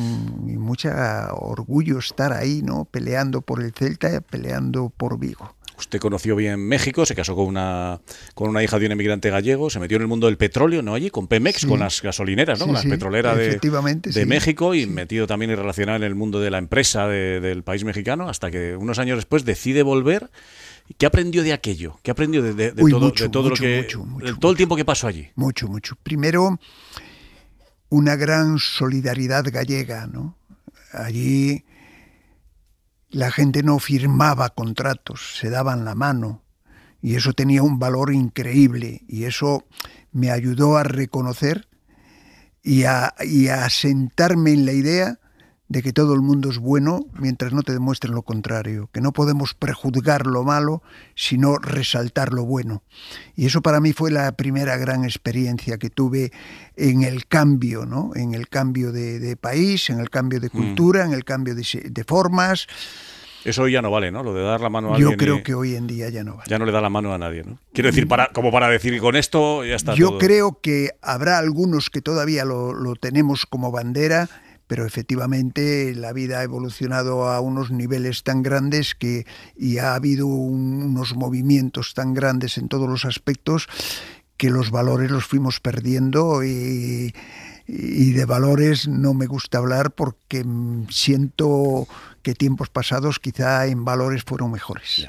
y mucho orgullo estar ahí, ¿no? Peleando por el Celta, peleando por Vigo. Usted conoció bien México, se casó con una, con una hija de un emigrante gallego, se metió en el mundo del petróleo, ¿no? Allí, con Pemex, con las gasolineras, ¿no? con las petroleras de, de México y metido también y relacionado en el mundo de la empresa del país mexicano, hasta que unos años después decide volver. ¿Qué aprendió de aquello? ¿Qué aprendió de, todo, todo lo que, todo el tiempo que pasó allí? Mucho, mucho. Primero, una gran solidaridad gallega, ¿no? Allí la gente no firmaba contratos, se daban la mano y eso tenía un valor increíble y eso me ayudó a reconocer y a, sentarme en la idea de que todo el mundo es bueno mientras no te demuestren lo contrario, que no podemos prejuzgar lo malo, sino resaltar lo bueno. Y eso para mí fue la primera gran experiencia que tuve en el cambio, ¿no? En el cambio de, país, en el cambio de mm. cultura, en el cambio de, formas. Eso ya no vale, ¿no? Lo de dar la mano a alguien. Yo creo que hoy en día ya no vale. Ya no le da la mano a nadie, ¿no? Quiero decir, para, como para decir con esto ya está. Yo creo que habrá algunos que todavía lo, lo tenemos como bandera pero efectivamente la vida ha evolucionado a unos niveles tan grandes que, y ha habido unos movimientos tan grandes en todos los aspectos que los valores los fuimos perdiendo y, de valores no me gusta hablar porque siento que tiempos pasados quizá en valores fueron mejores.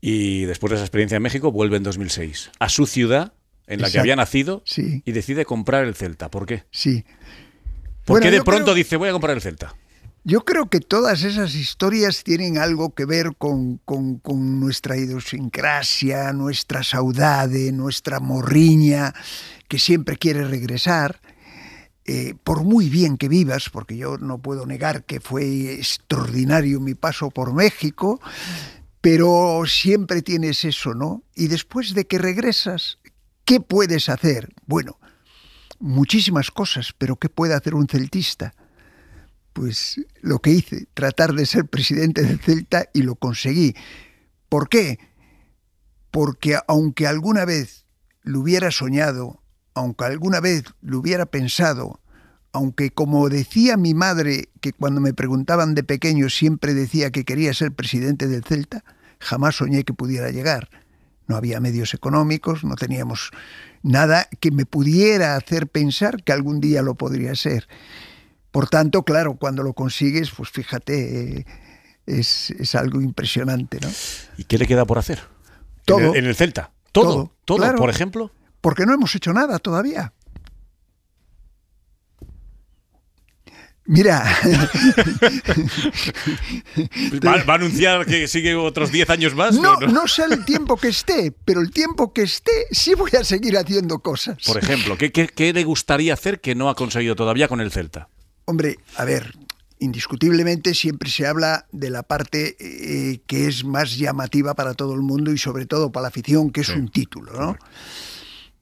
Y después de esa experiencia en México vuelve en 2006 a su ciudad en la que había nacido y decide comprar el Celta. ¿Por qué? Sí, ¿Por qué de pronto dice voy a comprar el Celta? Yo creo que todas esas historias tienen algo que ver con, nuestra idiosincrasia, nuestra saudade, nuestra morriña, que siempre quiere regresar. Eh, por muy bien que vivas, porque yo no puedo negar que fue extraordinario mi paso por México, pero siempre tienes eso, ¿no? Y después de que regresas, ¿qué puedes hacer? Bueno, muchísimas cosas, pero ¿qué puede hacer un celtista? Pues lo que hice, tratar de ser presidente del Celta y lo conseguí. ¿Por qué? Porque aunque alguna vez lo hubiera soñado, aunque alguna vez lo hubiera pensado, aunque como decía mi madre, que cuando me preguntaban de pequeño siempre decía que quería ser presidente del Celta, jamás soñé que pudiera llegar. No había medios económicos, no teníamos nada que me pudiera hacer pensar que algún día lo podría ser. Por tanto, claro, cuando lo consigues, pues fíjate, eh, es, es algo impresionante. ¿no? ¿Y qué le queda por hacer? Todo. En el, Celta. Todo. Todo, por ejemplo. Porque no hemos hecho nada todavía. Mira. ¿Va, a anunciar que sigue otros 10 años más? No, no, sé el tiempo que esté, pero el tiempo que esté sí voy a seguir haciendo cosas. Por ejemplo, ¿qué, le gustaría hacer que no ha conseguido todavía con el Celta? Hombre, a ver, indiscutiblemente siempre se habla de la parte eh, que es más llamativa para todo el mundo y sobre todo para la afición, que es un título, ¿no?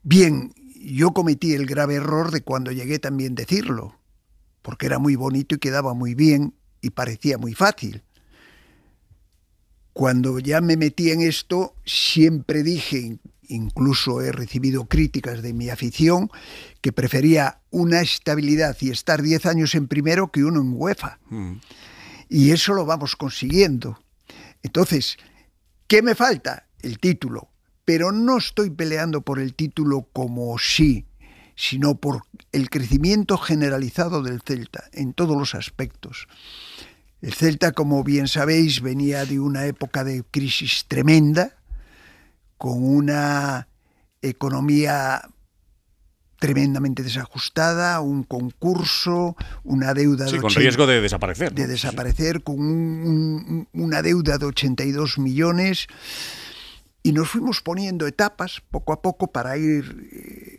Bien, yo cometí el grave error de cuando llegué también decirlo porque era muy bonito y quedaba muy bien y parecía muy fácil. Cuando ya me metí en esto, siempre dije, incluso he recibido críticas de mi afición, que prefería una estabilidad y estar 10 años en primero que uno en UEFA. Mm. Y eso lo vamos consiguiendo. Entonces, ¿qué me falta? El título. Pero no estoy peleando por el título como si sino por el crecimiento generalizado del Celta en todos los aspectos. El Celta, como bien sabéis, venía de una época de crisis tremenda, con una economía tremendamente desajustada, un concurso, una deuda de... con riesgo de desaparecer. De desaparecer, con una deuda de 82 millones. Y nos fuimos poniendo etapas poco a poco para ir eh,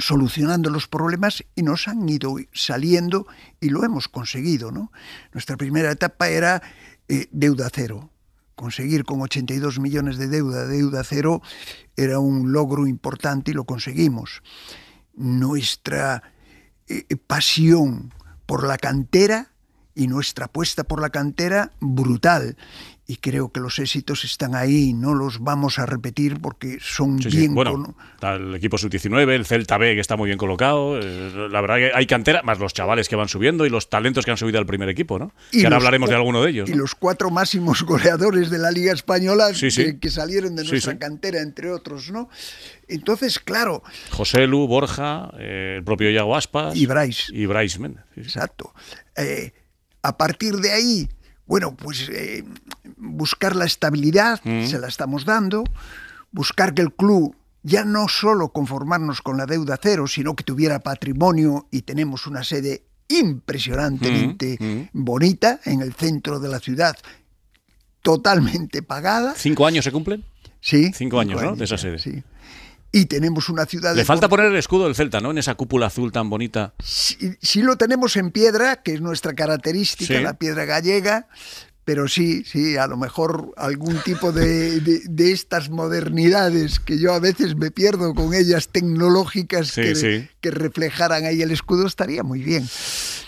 solucionando los problemas y nos han ido saliendo y lo hemos conseguido. ¿no? Nuestra primera etapa era eh, deuda cero. Conseguir con 82 millones de deuda deuda cero era un logro importante y lo conseguimos. Nuestra eh, pasión por la cantera y nuestra apuesta por la cantera brutal y creo que los éxitos están ahí, no los vamos a repetir porque son bien... Bueno, el equipo sub-19, el Celta B que está muy bien colocado, eh, la verdad que hay cantera, más los chavales que van subiendo y los talentos que han subido al primer equipo, ¿no? Y ahora hablaremos de alguno de ellos. Y los cuatro máximos goleadores de la Liga Española que, salieron de nuestra cantera, entre otros, ¿no? Entonces, claro... José Lu, Borja, eh, el propio Iago Aspas... Y Brais. Y Braisman. Exacto. Eh, a partir de ahí bueno, pues eh, buscar la estabilidad, mm. se la estamos dando, buscar que el club ya no solo conformarnos con la deuda cero, sino que tuviera patrimonio y tenemos una sede impresionantemente mm, mm. bonita en el centro de la ciudad, totalmente pagada. ¿Cinco años se cumplen? Sí. Cinco años, ¿no? de esa sede. Sí y tenemos una ciudad... Le falta poner el escudo del Celta, ¿no? En esa cúpula azul tan bonita. Sí, lo tenemos en piedra, que es nuestra característica, la piedra gallega, pero sí, sí, a lo mejor algún tipo de, estas modernidades que yo a veces me pierdo con ellas tecnológicas que, reflejaran ahí el escudo estaría muy bien.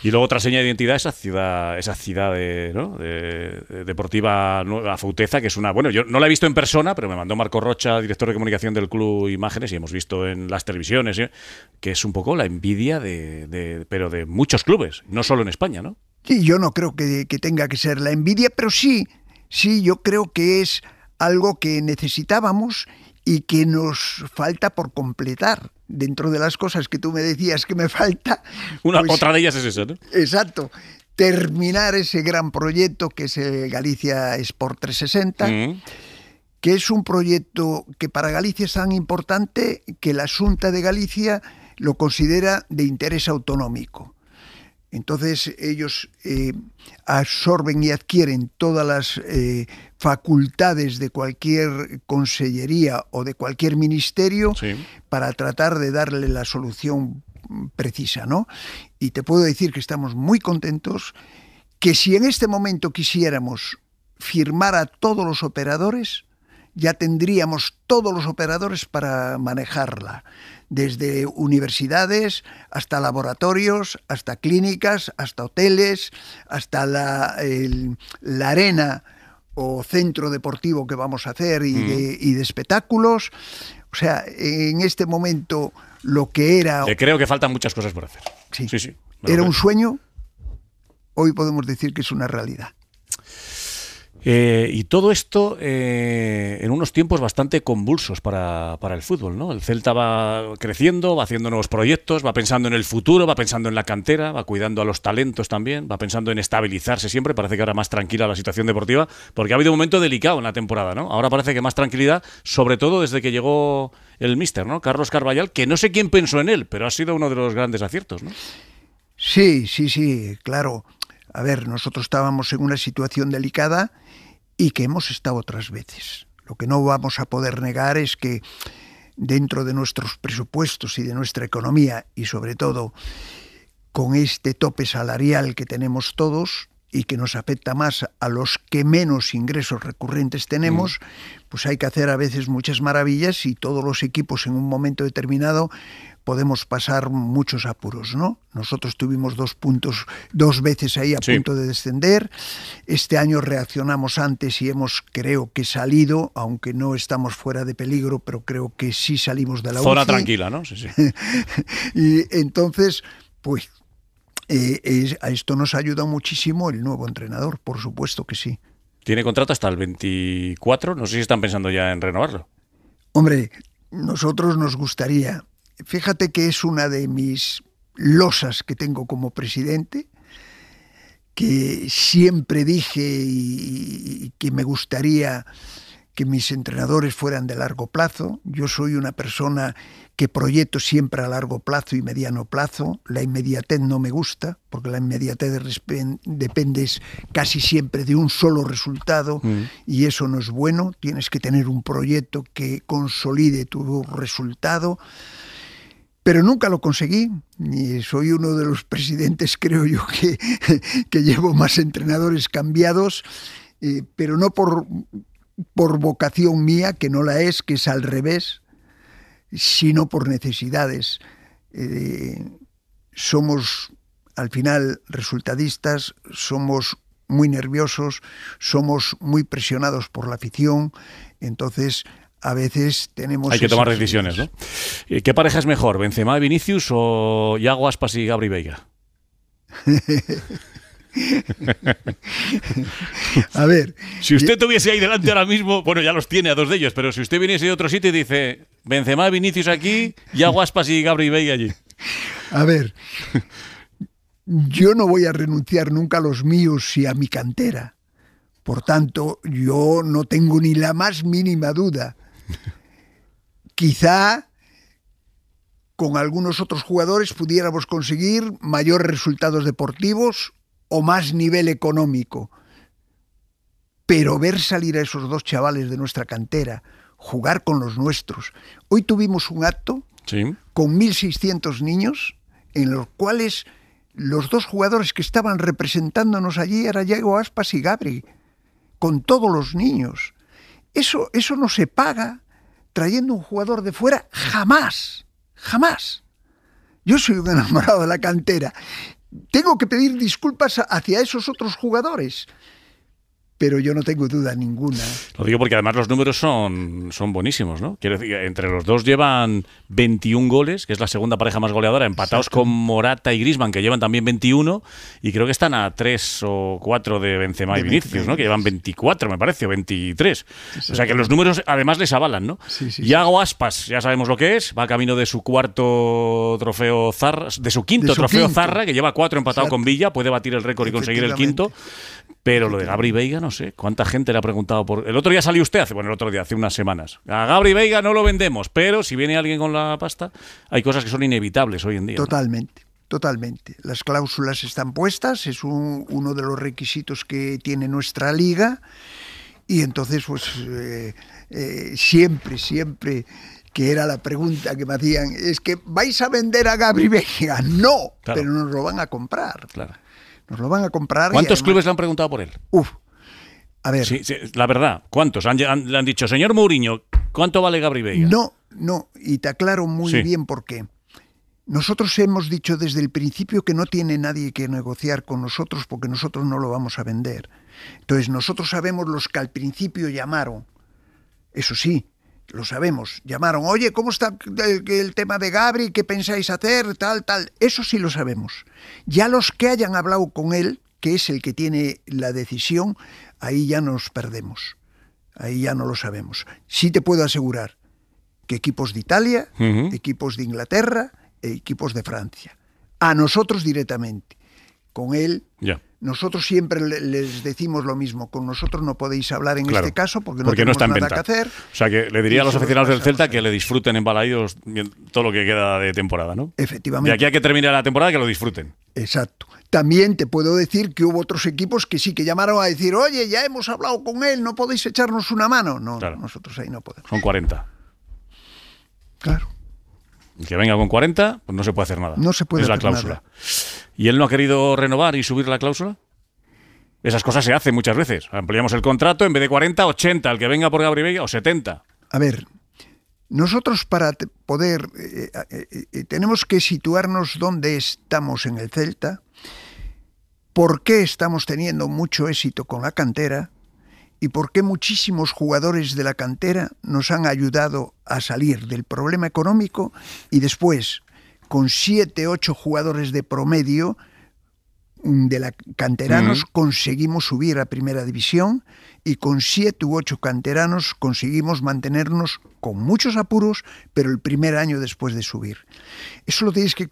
Y luego otra seña de identidad, esa ciudad, esa ciudad de, deportiva Nueva Fauteza, que es una, bueno, yo no la he visto en persona, pero me mandó Marco Rocha, director de comunicación del Club Imágenes, y hemos visto en las televisiones, ¿eh? que es un poco la envidia de, pero de muchos clubes, no solo en España, ¿no? yo no creo que, tenga que ser la envidia, pero sí, sí, yo creo que es algo que necesitábamos y que nos falta por completar. Dentro de las cosas que tú me decías que me falta. Una, pues otra de ellas es eso. ¿no? Exacto. Terminar ese gran proyecto que es Galicia Sport 360, mm. que es un proyecto que para Galicia es tan importante que la Junta de Galicia lo considera de interés autonómico. Entonces ellos eh, absorben y adquieren todas las eh, facultades de cualquier consellería o de cualquier ministerio para tratar de darle la solución precisa, ¿no? Y te puedo decir que estamos muy contentos, que si en este momento quisiéramos firmar a todos los operadores, ya tendríamos todos los operadores para manejarla desde universidades hasta laboratorios, hasta clínicas, hasta hoteles, hasta la, la arena o centro deportivo que vamos a hacer y, de, espectáculos. O sea, en este momento lo que era... creo que faltan muchas cosas por hacer. sí era un sueño, hoy podemos decir que es una realidad. Eh, y todo esto eh, en unos tiempos bastante convulsos para, el fútbol, ¿no? El Celta va creciendo, va haciendo nuevos proyectos, va pensando en el futuro, va pensando en la cantera, va cuidando a los talentos también, va pensando en estabilizarse siempre. Parece que ahora más tranquila la situación deportiva, porque ha habido un momento delicado en la temporada, ¿no? Ahora parece que más tranquilidad, sobre todo desde que llegó el míster, ¿no? Carlos Carballal, que no sé quién pensó en él, pero ha sido uno de los grandes aciertos, ¿no? Sí, sí, sí, claro. A ver, nosotros estábamos en una situación delicada y que hemos estado otras veces. Lo que no vamos a poder negar es que dentro de nuestros presupuestos y de nuestra economía, y sobre todo con este tope salarial que tenemos todos, y que nos afecta más a los que menos ingresos recurrentes tenemos, pues hay que hacer a veces muchas maravillas y todos los equipos en un momento determinado podemos pasar muchos apuros, ¿no? Nosotros tuvimos dos puntos, dos veces ahí a punto de descender. Este año reaccionamos antes y hemos, creo que salido, aunque no estamos fuera de peligro, pero creo que sí salimos de la zona tranquila, ¿no? Sí, sí. y entonces, pues eh, a esto nos ha ayudado muchísimo el nuevo entrenador, por supuesto que sí. Tiene contrato hasta el 24, no sé si están pensando ya en renovarlo. Hombre, nosotros nos gustaría, fíjate que es una de mis losas que tengo como presidente, que siempre dije y que me gustaría que mis entrenadores fueran de largo plazo. Yo soy una persona que proyecto siempre a largo plazo y mediano plazo. La inmediatez no me gusta, porque la inmediatez depende casi siempre de un solo resultado mm. y eso no es bueno. Tienes que tener un proyecto que consolide tu resultado. Pero nunca lo conseguí, soy uno de los presidentes, creo yo, que, que llevo más entrenadores cambiados, eh, pero no por, por vocación mía, que no la es, que es al revés, sino por necesidades. Eh, somos al final resultadistas, somos muy nerviosos, somos muy presionados por la afición, entonces a veces tenemos... Hay que tomar decisiones, ¿no? Eh, ¿Qué pareja es mejor, Benzema y Vinicius o Iago Aspas y Gabri Veiga? a ver. Si usted tuviese ahí delante ahora mismo, bueno, ya los tiene a dos de ellos, pero si usted viniese de otro sitio y dice Benzema, Vinicius aquí y Aguaspas y Gabriel allí. A ver. Yo no voy a renunciar nunca a los míos y a mi cantera. Por tanto, yo no tengo ni la más mínima duda. Quizá con algunos otros jugadores pudiéramos conseguir mayores resultados deportivos o más nivel económico. Pero ver salir a esos dos chavales de nuestra cantera, jugar con los nuestros. Hoy tuvimos un acto con 1.600 niños en los cuales los dos jugadores que estaban representándonos allí eran Diego Aspas y Gabri, con todos los niños. Eso, eso no se paga trayendo un jugador de fuera jamás, jamás. Yo soy un enamorado de la cantera tengo que pedir disculpas hacia esos otros jugadores pero yo no tengo duda ninguna. Lo digo porque además los números son, son buenísimos, ¿no? Quiero decir, entre los dos llevan 21 goles, que es la segunda pareja más goleadora, empatados con Morata y Grisman, que llevan también 21, y creo que están a 3 o 4 de Benzema y Vinicius, ¿no? Que llevan 24, me parece, o 23. O sea que los números además les avalan, ¿no? Sí, sí, Yago Aspas, ya sabemos lo que es, va camino de su cuarto trofeo Zarra, de su quinto trofeo Zarra, que lleva 4 empatado con Villa, puede batir el récord y conseguir el quinto. Pero lo de Gabri Veiga, no sé. ¿Cuánta gente le ha preguntado por. El otro día salió usted hace, bueno, el otro día, hace unas semanas. A Gabri Veiga no lo vendemos, pero si viene alguien con la pasta, hay cosas que son inevitables hoy en día. Totalmente. Totalmente. Las cláusulas están puestas, es uno de los requisitos que tiene nuestra liga y entonces pues eh, eh, siempre, siempre que era la pregunta que me hacían, es que vais a vender a Gabri Veiga. No, pero nos lo van a comprar. Claro lo van a comprar. ¿Cuántos clubes le han preguntado por él? Uf. A ver. Sí, la verdad, ¿cuántos? le han dicho, señor Mourinho, ¿cuánto vale Gabri No, no, y te aclaro muy bien por qué. Nosotros hemos dicho desde el principio que no tiene nadie que negociar con nosotros porque nosotros no lo vamos a vender. Entonces, nosotros sabemos los que al principio llamaron. Eso sí, lo sabemos, llamaron, oye, ¿cómo está el, tema de Gabri? ¿Qué pensáis hacer? Tal, tal. Eso sí lo sabemos. Ya los que hayan hablado con él, que es el que tiene la decisión, ahí ya nos perdemos. Ahí ya no lo sabemos. Sí te puedo asegurar que equipos de Italia, equipos de Inglaterra e equipos de Francia, a nosotros directamente, con él. Nosotros siempre les decimos lo mismo, con nosotros no podéis hablar en este caso porque no tenemos nada que hacer. O sea, que le diría a los aficionados del Celta que le disfruten en todo lo que queda de temporada, ¿no? Efectivamente. Y aquí hay que terminar la temporada que lo disfruten. Exacto. También te puedo decir que hubo otros equipos que sí que llamaron a decir, oye, ya hemos hablado con él, no podéis echarnos una mano. No, nosotros ahí no podemos. Son 40. Claro. Y que venga con 40, pues no se puede hacer nada. No se puede Es la cláusula y él no ha querido renovar y subir la cláusula? Esas cosas se hacen muchas veces. Ampliamos el contrato, en vez de 40, 80, el que venga por Gabriel o 70. A ver, nosotros para poder, eh, eh, eh, tenemos que situarnos dónde estamos en el Celta, por qué estamos teniendo mucho éxito con la cantera y por qué muchísimos jugadores de la cantera nos han ayudado a salir del problema económico y después con 7, 8 jugadores de promedio mm, de la canteranos conseguimos subir a primera división y con siete u ocho canteranos conseguimos mantenernos con muchos apuros, pero el primer año después de subir. Eso lo tenéis que,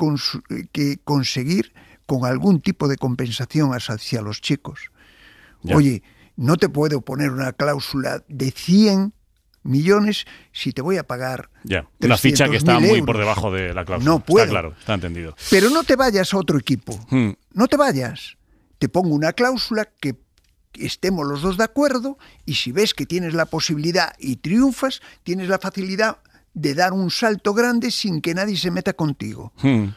conseguir con algún tipo de compensación hacia los chicos. Oye, no te puedo poner una cláusula de 100 millones si te voy a pagar. Ya, una ficha que está muy por debajo de la cláusula. No puedo. Está claro, está entendido. Pero no te vayas a otro equipo. Hmm. No te vayas. Te pongo una cláusula que estemos los dos de acuerdo y si ves que tienes la posibilidad y triunfas, tienes la facilidad de dar un salto grande sin que nadie se meta contigo. Hmm.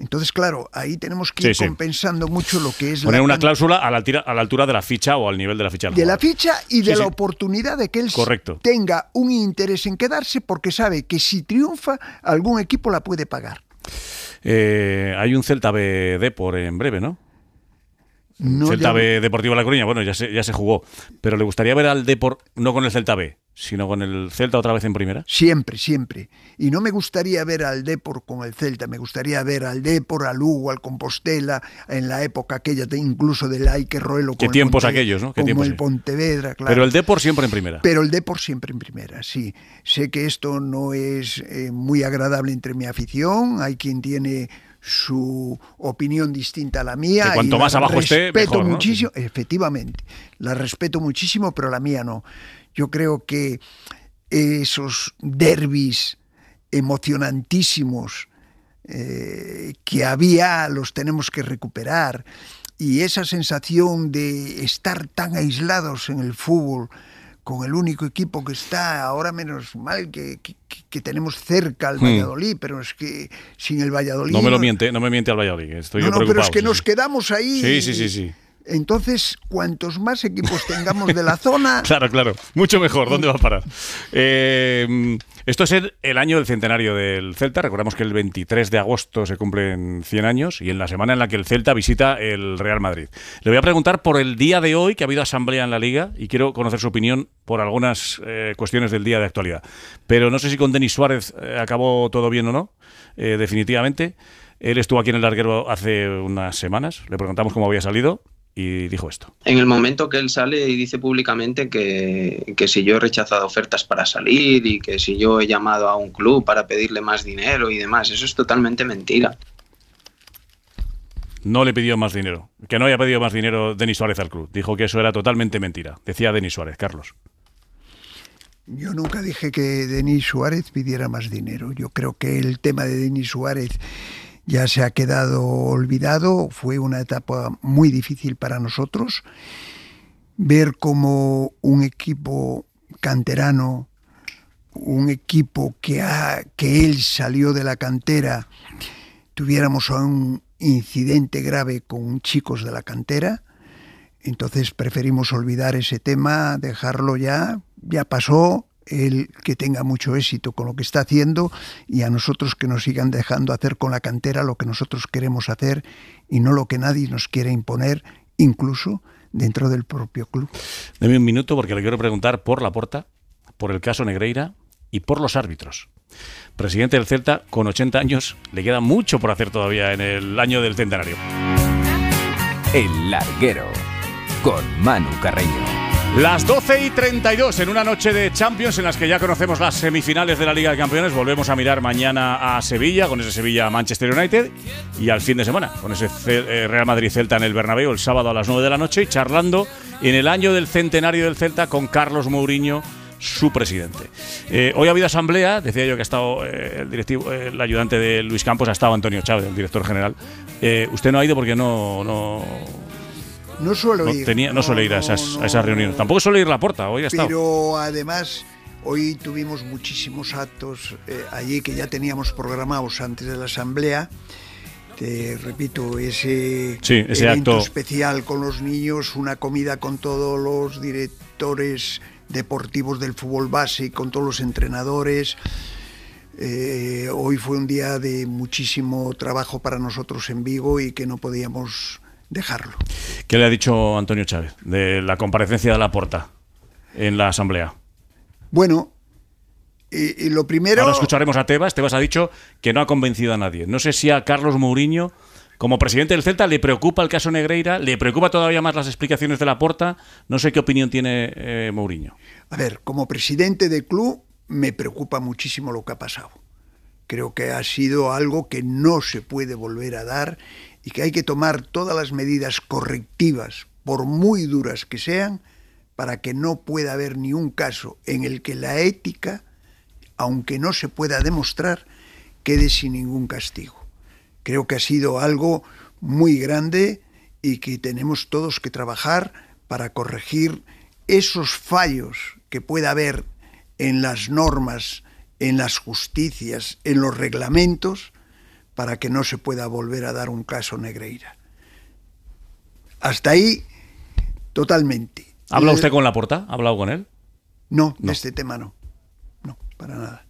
Entonces, claro, ahí tenemos que ir compensando mucho lo que es... Poner una cláusula a la, altura, de la ficha o al nivel de la ficha. De la ficha y de la oportunidad de que él tenga un interés en quedarse porque sabe que si triunfa, algún equipo la puede pagar. Eh, hay un Celta B Depor en breve, ¿no? no Celta B Deportivo La Coruña, bueno, ya se, ya se jugó. Pero le gustaría ver al Depor, no con el Celta B, sino con el Celta otra vez en primera. Siempre, siempre. Y no me gustaría ver al Depor con el Celta, me gustaría ver al Depor, al Lugo, al Compostela, en la época aquella de, incluso del Ike que Qué tiempos aquellos, ¿no? como el Pontevedra, claro. Pero el Depor siempre en primera. Pero el Depor siempre en primera, sí. Sé que esto no es eh, muy agradable entre mi afición, hay quien tiene su opinión distinta a la mía. cuanto y más abajo esté, mejor, muchísimo, efectivamente, la respeto muchísimo, pero la mía no. Yo creo que esos derbis emocionantísimos eh, que había los tenemos que recuperar y esa sensación de estar tan aislados en el fútbol con el único equipo que está, ahora menos mal que, tenemos cerca al hmm. Valladolid, pero es que sin el Valladolid... No me lo miente, no me miente al Valladolid, estoy preocupado. No, pero es que nos quedamos ahí... Sí, sí, sí, sí. Entonces, cuantos más equipos tengamos de la zona... claro, claro, mucho mejor, ¿dónde va a parar? Eh, esto es el, año del centenario del Celta, recordamos que el 23 de agosto se cumplen 100 años y en la semana en la que el Celta visita el Real Madrid. Le voy a preguntar por el día de hoy, que ha habido asamblea en la liga, y quiero conocer su opinión por algunas eh, cuestiones del día de actualidad. Pero no sé si con Denis Suárez eh, acabó todo bien o no, definitivamente. Él estuvo aquí en el larguero hace unas semanas, le preguntamos cómo había salido dijo esto. En el momento que él sale y dice públicamente que, que, si yo he rechazado ofertas para salir y que si yo he llamado a un club para pedirle más dinero y demás, eso es totalmente mentira. No le pidió más dinero. Que no haya pedido más dinero Denis Suárez al club. Dijo que eso era totalmente mentira. Decía Denis Suárez, Carlos. Yo nunca dije que Denis Suárez pidiera más dinero. Yo creo que el tema de Denis Suárez ya se ha quedado olvidado, fue una etapa muy difícil para nosotros. Ver como un equipo canterano, un equipo que, que él salió de la cantera, tuviéramos un incidente grave con chicos de la cantera, entonces preferimos olvidar ese tema, dejarlo ya, ya pasó, él que tenga mucho éxito con lo que está haciendo y a nosotros que nos sigan dejando hacer con la cantera lo que nosotros queremos hacer y no lo que nadie nos quiere imponer, incluso dentro del propio club. Dame un minuto porque le quiero preguntar por la puerta, por el caso Negreira y por los árbitros. Presidente del Celta, con 80 años, le queda mucho por hacer todavía en el año del centenario. El larguero, con Manu Carreño. Las 12 y 32 en una noche de Champions en las que ya conocemos las semifinales de la Liga de Campeones. Volvemos a mirar mañana a Sevilla con ese Sevilla Manchester United y al fin de semana con ese eh, Real Madrid Celta en el Bernabéu el sábado a las 9 de la noche y charlando en el año del centenario del Celta con Carlos Mourinho su presidente. Eh, hoy ha habido asamblea, decía yo que ha estado eh, el directivo, el ayudante de Luis Campos, ha estado Antonio Chávez, el director general. usted no ha ido porque no no suelo ir. Tenía, no, suele ir a esas, reuniones. Tampoco suele ir la puerta, hoy ha Pero además, hoy tuvimos muchísimos actos eh, allí que ya teníamos programados antes de la asamblea. Te repito, ese, evento acto. especial con los niños, una comida con todos los directores deportivos del fútbol base, con todos los entrenadores. Eh, hoy fue un día de muchísimo trabajo para nosotros en Vigo y que no podíamos dejarlo. ¿Qué le ha dicho Antonio Chávez de la comparecencia de la porta en la Asamblea? Bueno, eh, eh, lo primero. Ahora escucharemos a Tebas. Tebas ha dicho que no ha convencido a nadie. No sé si a Carlos Mourinho, como presidente del Celta, le preocupa el caso Negreira, le preocupa todavía más las explicaciones de la porta. No sé qué opinión tiene eh, Mourinho. A ver, como presidente del club, me preocupa muchísimo lo que ha pasado. Creo que ha sido algo que no se puede volver a dar y que hay que tomar todas las medidas correctivas, por muy duras que sean, para que no pueda haber ni un caso en el que la ética, aunque no se pueda demostrar, quede sin ningún castigo. Creo que ha sido algo muy grande y que tenemos todos que trabajar para corregir esos fallos que pueda haber en las normas, en las justicias, en los reglamentos, para que no se pueda volver a dar un caso Negreira. Hasta ahí, totalmente. ¿Habla usted con Laporta? ¿Ha hablado con él? No, de este tema no. No, para nada.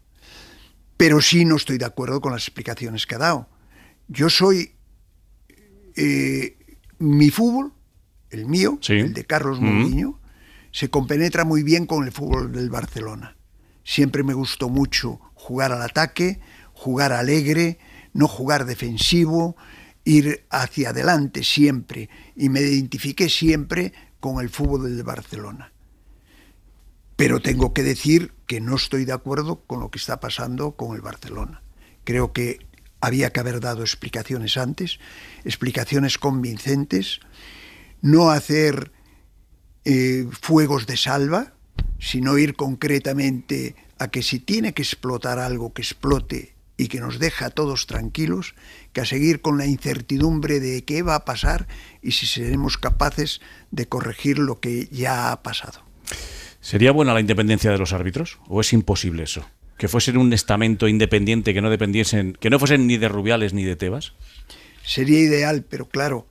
Pero sí no estoy de acuerdo con las explicaciones que ha dado. Yo soy. Eh, mi fútbol, el mío, el de Carlos mm se compenetra muy bien con el fútbol del Barcelona. Siempre me gustó mucho jugar al ataque, jugar alegre, no jugar defensivo, ir hacia adelante siempre. Y me identifiqué siempre con el fútbol del Barcelona. Pero tengo que decir que no estoy de acuerdo con lo que está pasando con el Barcelona. Creo que había que haber dado explicaciones antes, explicaciones convincentes, no hacer eh, fuegos de salva, sino ir concretamente a que si tiene que explotar algo, que explote y que nos deja a todos tranquilos que a seguir con la incertidumbre de qué va a pasar y si seremos capaces de corregir lo que ya ha pasado. ¿Sería buena la independencia de los árbitros o es imposible eso? Que fuesen un estamento independiente que no dependiesen, que no fuesen ni de Rubiales ni de Tebas. Sería ideal, pero claro,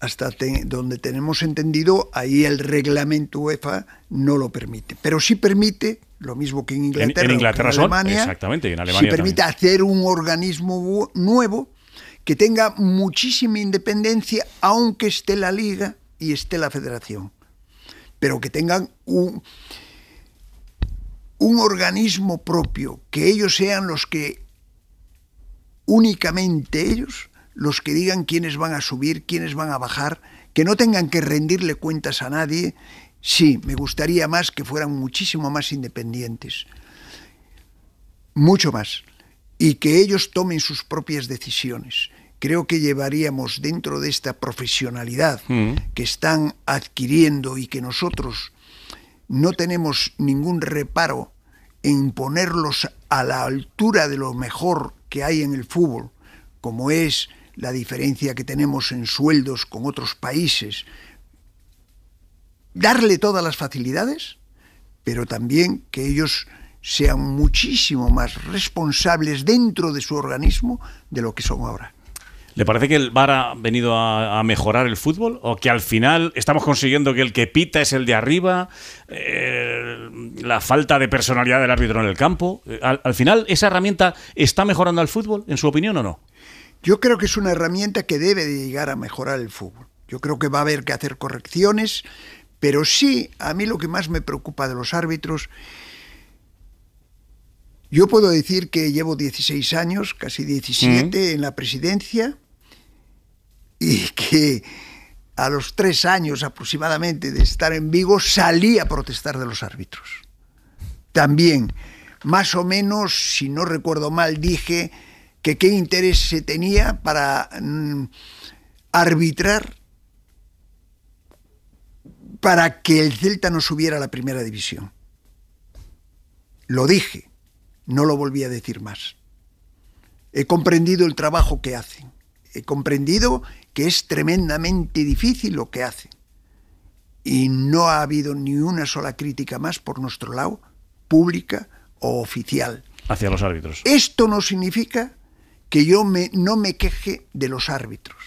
hasta donde tenemos entendido, ahí el reglamento UEFA no lo permite. Pero sí permite, lo mismo que en Inglaterra, en, Alemania, exactamente, en Alemania sí permite hacer un organismo nuevo que tenga muchísima independencia, aunque esté la liga y esté la federación. Pero que tengan un organismo propio, que ellos sean los que únicamente ellos los que digan quiénes van a subir, quiénes van a bajar, que no tengan que rendirle cuentas a nadie. Sí, me gustaría más que fueran muchísimo más independientes, mucho más, y que ellos tomen sus propias decisiones. Creo que llevaríamos dentro de esta profesionalidad mm. que están adquiriendo y que nosotros no tenemos ningún reparo en ponerlos a la altura de lo mejor que hay en el fútbol, como es la diferencia que tenemos en sueldos con otros países, darle todas las facilidades, pero también que ellos sean muchísimo más responsables dentro de su organismo de lo que son ahora. ¿Le parece que el VAR ha venido a, mejorar el fútbol? ¿O que al final estamos consiguiendo que el que pita es el de arriba? Eh, ¿La falta de personalidad del árbitro en el campo? Eh, al, final, ¿esa herramienta está mejorando al fútbol, en su opinión o no? Yo creo que es una herramienta que debe de llegar a mejorar el fútbol. Yo creo que va a haber que hacer correcciones, pero sí, a mí lo que más me preocupa de los árbitros, yo puedo decir que llevo 16 años, casi 17, en la presidencia y que a los tres años aproximadamente de estar en Vigo salí a protestar de los árbitros. También, más o menos, si no recuerdo mal, dije que qué interés se tenía para mm, arbitrar para que el Celta no subiera a la primera división. Lo dije, no lo volví a decir más. He comprendido el trabajo que hacen, he comprendido que es tremendamente difícil lo que hacen. Y no ha habido ni una sola crítica más por nuestro lado, pública o oficial. Hacia los árbitros. Esto no significa que yo me, no me queje de los árbitros,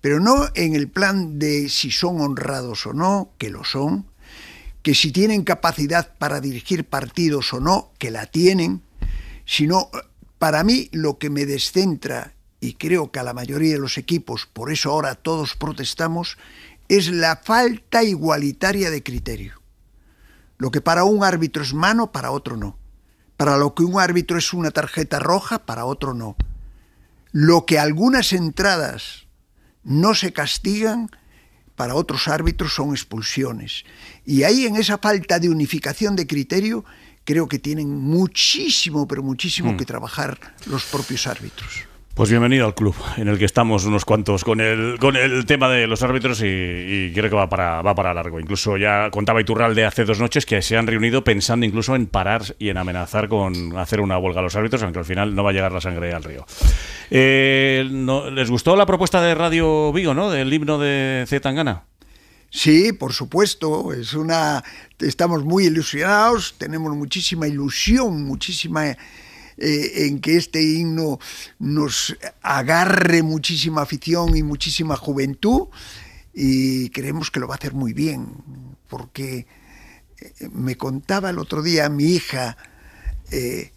pero no en el plan de si son honrados o no, que lo son, que si tienen capacidad para dirigir partidos o no, que la tienen, sino eh, para mí lo que me descentra, y creo que a la mayoría de los equipos, por eso ahora todos protestamos, es la falta igualitaria de criterio. Lo que para un árbitro es mano, para otro no. Para lo que un árbitro es una tarjeta roja, para otro no. Lo que algunas entradas no se castigan, para otros árbitros son expulsiones. Y ahí en esa falta de unificación de criterio, creo que tienen muchísimo, pero muchísimo mm. que trabajar los propios árbitros. Pues bienvenido al club, en el que estamos unos cuantos con el, con el tema de los árbitros y, creo que va para, para largo. Incluso ya contaba de hace dos noches que se han reunido pensando incluso en parar y en amenazar con hacer una huelga a los árbitros, aunque al final no va a llegar la sangre al río. Eh, ¿Les gustó la propuesta de Radio Vigo, ¿no? del himno de Zetangana. Sí, por supuesto, es una estamos muy ilusionados, tenemos muchísima ilusión, muchísima eh, en que este himno nos agarre muchísima afición y muchísima juventud y creemos que lo va a hacer muy bien, porque eh, me contaba el otro día mi hija eh,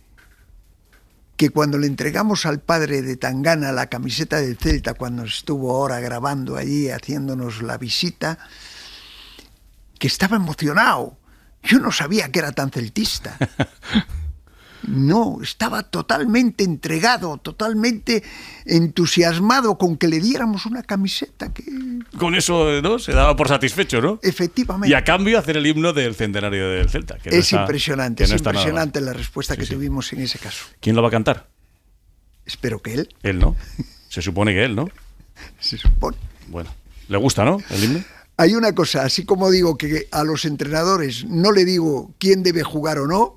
que cuando le entregamos al padre de Tangana la camiseta del Celta, cuando estuvo ahora grabando allí, haciéndonos la visita, que estaba emocionado. Yo no sabía que era tan celtista. No, estaba totalmente entregado, totalmente entusiasmado con que le diéramos una camiseta que... Con eso, ¿no? Se daba por satisfecho, ¿no? Efectivamente. Y a cambio hacer el himno del centenario del Celta. es impresionante, es impresionante la respuesta que tuvimos en ese caso. ¿Quién lo va a cantar? Espero que él. Él no. Se supone que él, ¿no? Se supone. Bueno, ¿le gusta, no? El himno. Hay una cosa, así como digo que a los entrenadores no le digo quién debe jugar o no,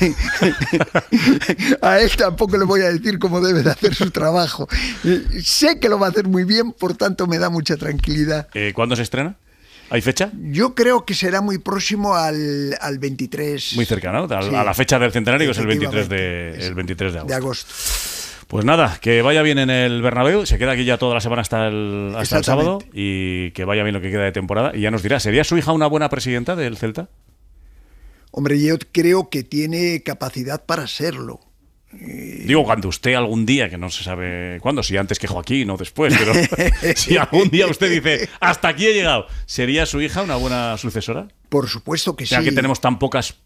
a él tampoco le voy a decir cómo debe de hacer su trabajo. Eh, sé que lo va a hacer muy bien, por tanto me da mucha tranquilidad. Eh, ¿Cuándo se estrena? ¿Hay fecha? Yo creo que será muy próximo al, 23. Muy cercano, a la fecha del centenario, que es el 23 de, el 23 de agosto. De agosto. Pues nada, que vaya bien en el Bernabéu, se queda aquí ya toda la semana hasta el, hasta el sábado y que vaya bien lo que queda de temporada y ya nos dirá, ¿sería su hija una buena presidenta del Celta? Hombre, yo creo que tiene capacidad para serlo. Eh, Digo, cuando usted algún día, que no se sabe cuándo, si antes que Joaquín o después, pero si algún día usted dice, hasta aquí he llegado, ¿sería su hija una buena sucesora? Por supuesto que sí. Ya que tenemos tan pocas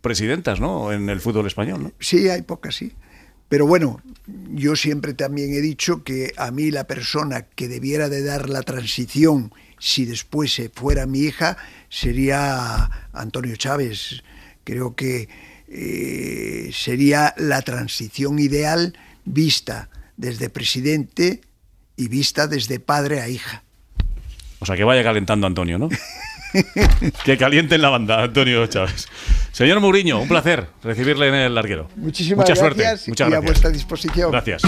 presidentas, ¿no? En el fútbol español, ¿no? Sí, hay pocas, sí. Pero bueno, yo siempre también he dicho que a mí la persona que debiera de dar la transición si después se fuera mi hija, sería Antonio Chávez. Creo que eh, sería la transición ideal vista desde presidente y vista desde padre a hija. O sea, que vaya calentando Antonio, ¿no? que caliente en la banda, Antonio Chávez. Señor Mourinho, un placer recibirle en el larguero. Muchísimas Mucha gracias. Suerte. Muchas y a vuestra disposición. Gracias.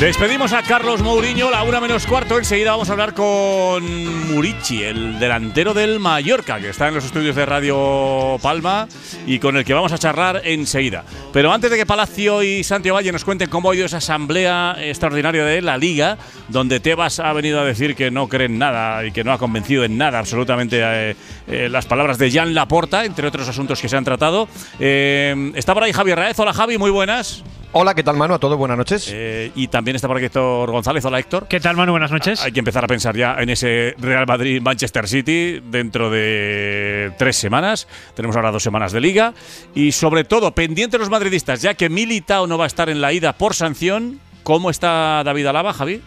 Despedimos a Carlos Mourinho, la una menos cuarto. Enseguida vamos a hablar con Murici, el delantero del Mallorca, que está en los estudios de Radio Palma y con el que vamos a charlar enseguida. Pero antes de que Palacio y Santiago Valle nos cuenten cómo ha ido esa asamblea extraordinaria de la Liga, donde Tebas ha venido a decir que no cree en nada y que no ha convencido en nada absolutamente eh, eh, las palabras de Jan Laporta, entre otros asuntos que se han tratado. Eh, está por ahí Javi Raez. Hola Javi, muy buenas. Hola, ¿qué tal, Manu? A todos, buenas noches. Eh, y también está por aquí Héctor González. Hola, Héctor. ¿Qué tal, Manu? Buenas noches. Hay que empezar a pensar ya en ese Real Madrid-Manchester City dentro de tres semanas. Tenemos ahora dos semanas de liga. Y sobre todo, pendiente los madridistas, ya que Militao no va a estar en la ida por sanción. ¿Cómo está David Alaba, Javi?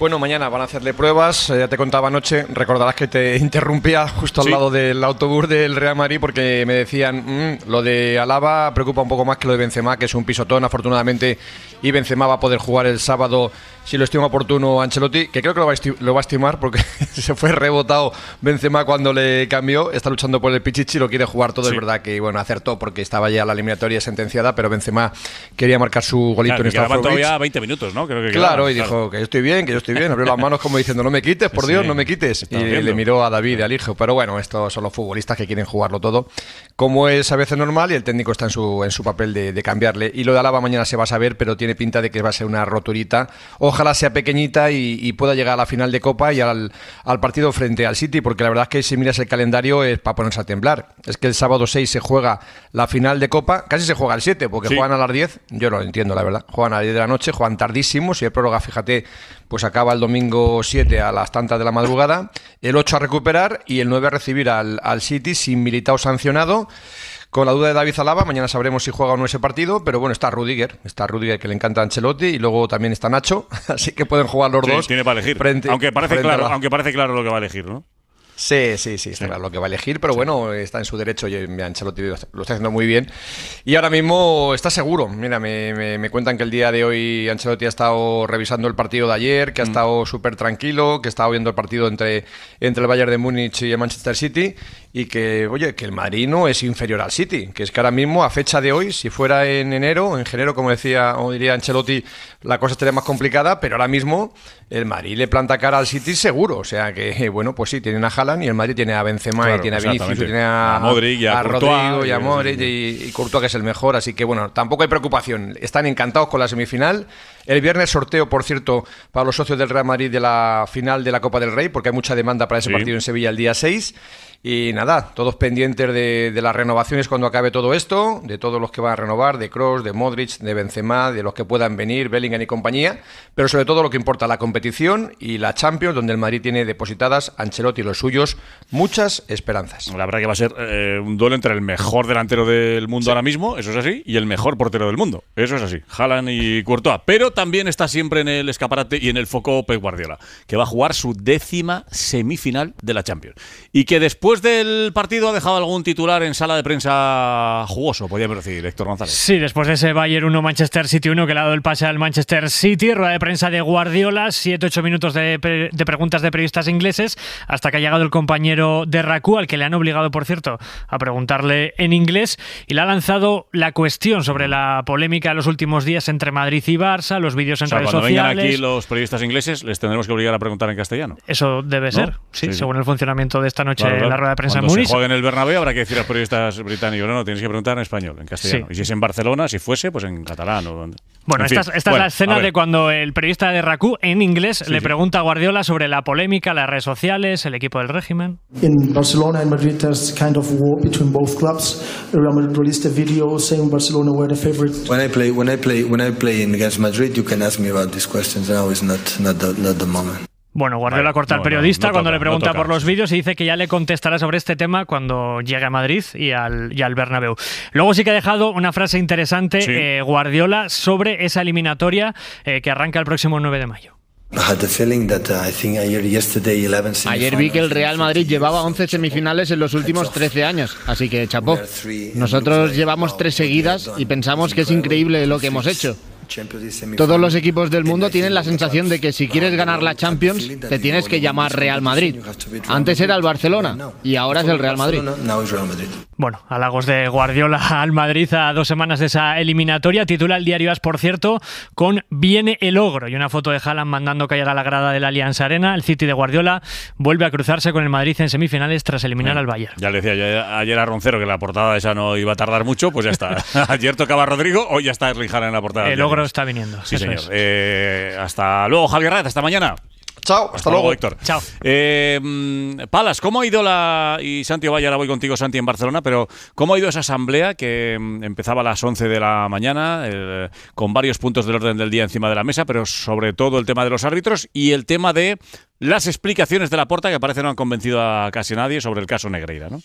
Bueno, mañana van a hacerle pruebas. Eh, ya te contaba anoche, recordarás que te interrumpía justo al lado del autobús del Real Madrid porque me decían mm, lo de Alaba preocupa un poco más que lo de Benzema, que es un pisotón, afortunadamente, y Benzema va a poder jugar el sábado si lo estima oportuno Ancelotti, que creo que lo va a, estimar porque se fue rebotado Benzema cuando le cambió, está luchando por el Pichichi, lo quiere jugar todo, es verdad que bueno, acertó porque estaba ya la eliminatoria sentenciada, pero Benzema quería marcar su golito en esta todavía 20 minutos, ¿no? claro, y dijo que yo estoy bien, que yo estoy bien, abrió las manos como diciendo, no me quites, por Dios, no me quites. Y le miró a David, al hijo, pero bueno, estos son los futbolistas que quieren jugarlo todo, como es a veces normal y el técnico está en su, en su papel de, de cambiarle. Y lo de Alaba mañana se va a saber, pero tiene pinta de que va a ser una roturita. O ojalá sea pequeñita y, pueda llegar a la final de Copa y al, partido frente al City, porque la verdad es que si miras el calendario es para ponerse a temblar. Es que el sábado 6 se juega la final de Copa, casi se juega el 7, porque juegan a las 10, yo no lo entiendo, la verdad. Juegan a las 10 de la noche, juegan tardísimo, si el prórroga, fíjate, pues acaba el domingo 7 a las tantas de la madrugada, el 8 a recuperar y el 9 a recibir al, City sin o sancionado. Con la duda de David Zalaba, mañana sabremos si juega o no ese partido, pero bueno, está Rudiger, está Rudiger que le encanta a Ancelotti y luego también está Nacho, así que pueden jugar los sí, dos. Tiene para elegir. Frente, aunque, parece claro, aunque parece claro lo que va a elegir, ¿no? Sí, sí, sí, está claro lo que va a elegir, pero bueno, está en su derecho y eh, Ancelotti lo está haciendo muy bien. Y ahora mismo está seguro. Mira, me, cuentan que el día de hoy Ancelotti ha estado revisando el partido de ayer, que ha mm. estado súper tranquilo, que está viendo el partido entre, entre el Bayern de Múnich y el Manchester City y que, oye, que el Madrid no es inferior al City, que es que ahora mismo, a fecha de hoy, si fuera en enero, en enero, como decía o diría Ancelotti, la cosa estaría más complicada, pero ahora mismo el Madrid le planta cara al City seguro, o sea que, bueno, pues sí, tienen a Haaland y el Madrid tiene a Benzema y tiene a Vinicius y tiene a, Modric a, y a y, y que es el mejor, así que, bueno, tampoco hay preocupación, están encantados con la semifinal, el viernes sorteo, por cierto, para los socios del Real Madrid de la final de la Copa del Rey, porque hay mucha demanda para ese partido en Sevilla el día 6, y nada, todos pendientes de, las renovaciones cuando acabe todo esto, de todos los que van a renovar, de Cross, de Modric, de Benzema, de los que puedan venir, Bellingham y compañía, pero sobre todo lo que importa, la competición y la Champions, donde el Madrid tiene depositadas Ancelotti y los suyos muchas esperanzas. La verdad que va a ser eh, un duelo entre el mejor delantero del mundo ahora mismo, eso es así, y el mejor portero del mundo, eso es así, Haaland y Courtois, pero también está siempre en el escaparate y en el foco Pep Guardiola, que va a jugar su décima semifinal de la Champions y que después Después del partido ha dejado algún titular en sala de prensa jugoso, podríamos decir, Héctor González. Sí, después de ese Bayern 1-Manchester City 1 que le ha dado el pase al Manchester City, rueda de prensa de Guardiola, 7-8 minutos de, preguntas de periodistas ingleses, hasta que ha llegado el compañero de Raku, al que le han obligado, por cierto, a preguntarle en inglés, y le ha lanzado la cuestión sobre la polémica de los últimos días entre Madrid y Barça, los vídeos en o sea, cuando vengan aquí los periodistas ingleses, les tendremos que obligar a preguntar en castellano. Eso debe ser, sí, según el funcionamiento de esta noche rueda de prensa Cuando en Múnich. se en el Bernabéu habrá que decir a los periodistas británicos, no, no, tienes que preguntar en español, en castellano. Y si es en Barcelona, si fuese, pues en catalán. O... Bueno, esta, es la escena de cuando el periodista de RACU en inglés le pregunta a Guardiola sobre la polémica, las redes sociales, el equipo del régimen. En Barcelona y Madrid there's kind of war between both clubs. Real Madrid released a video saying Barcelona were the favorite. When I play when I play when I play against Madrid, you can ask me about these questions. Now is not not not the moment. Bueno, Guardiola corta al periodista cuando le pregunta por los vídeos y dice que ya le contestará sobre este tema cuando llegue a Madrid y al, y al Bernabéu. Luego sí que ha dejado una frase interesante eh, Guardiola sobre esa eliminatoria eh, que arranca el próximo 9 de mayo. Uh, ayer vi que el Real Madrid llevaba 11 semifinales en los últimos 13 años, así que chapó. Nosotros llevamos tres seguidas y pensamos que es increíble lo que hemos hecho. Todos los equipos del mundo tienen la sensación de que si quieres ganar la Champions, te tienes que llamar Real Madrid. Antes era el Barcelona y ahora es el Real Madrid. Bueno, halagos de Guardiola al Madrid a dos semanas de esa eliminatoria. Titula el diario As, por cierto, con Viene el ogro y una foto de Haaland mandando callar a la grada de la Alianza Arena. El City de Guardiola vuelve a cruzarse con el Madrid en semifinales tras eliminar al Bayern. Ya le decía ayer a Roncero que la portada esa no iba a tardar mucho, pues ya está. ayer tocaba Rodrigo, hoy ya está Erling en la portada. El ogro está viniendo. Sí, señor. Eh, hasta luego, Javier Red. hasta mañana. Chao, hasta, luego. Héctor. Chao. Eh, mm, Palas, ¿cómo ha ido la. Y Santi vaya, ahora voy contigo, Santi, en Barcelona, pero ¿cómo ha ido esa asamblea que mm, empezaba a las 11 de la mañana, eh, con varios puntos del orden del día encima de la mesa, pero sobre todo el tema de los árbitros y el tema de las explicaciones de la puerta que parece no han convencido a casi nadie sobre el caso Negreira, ¿no?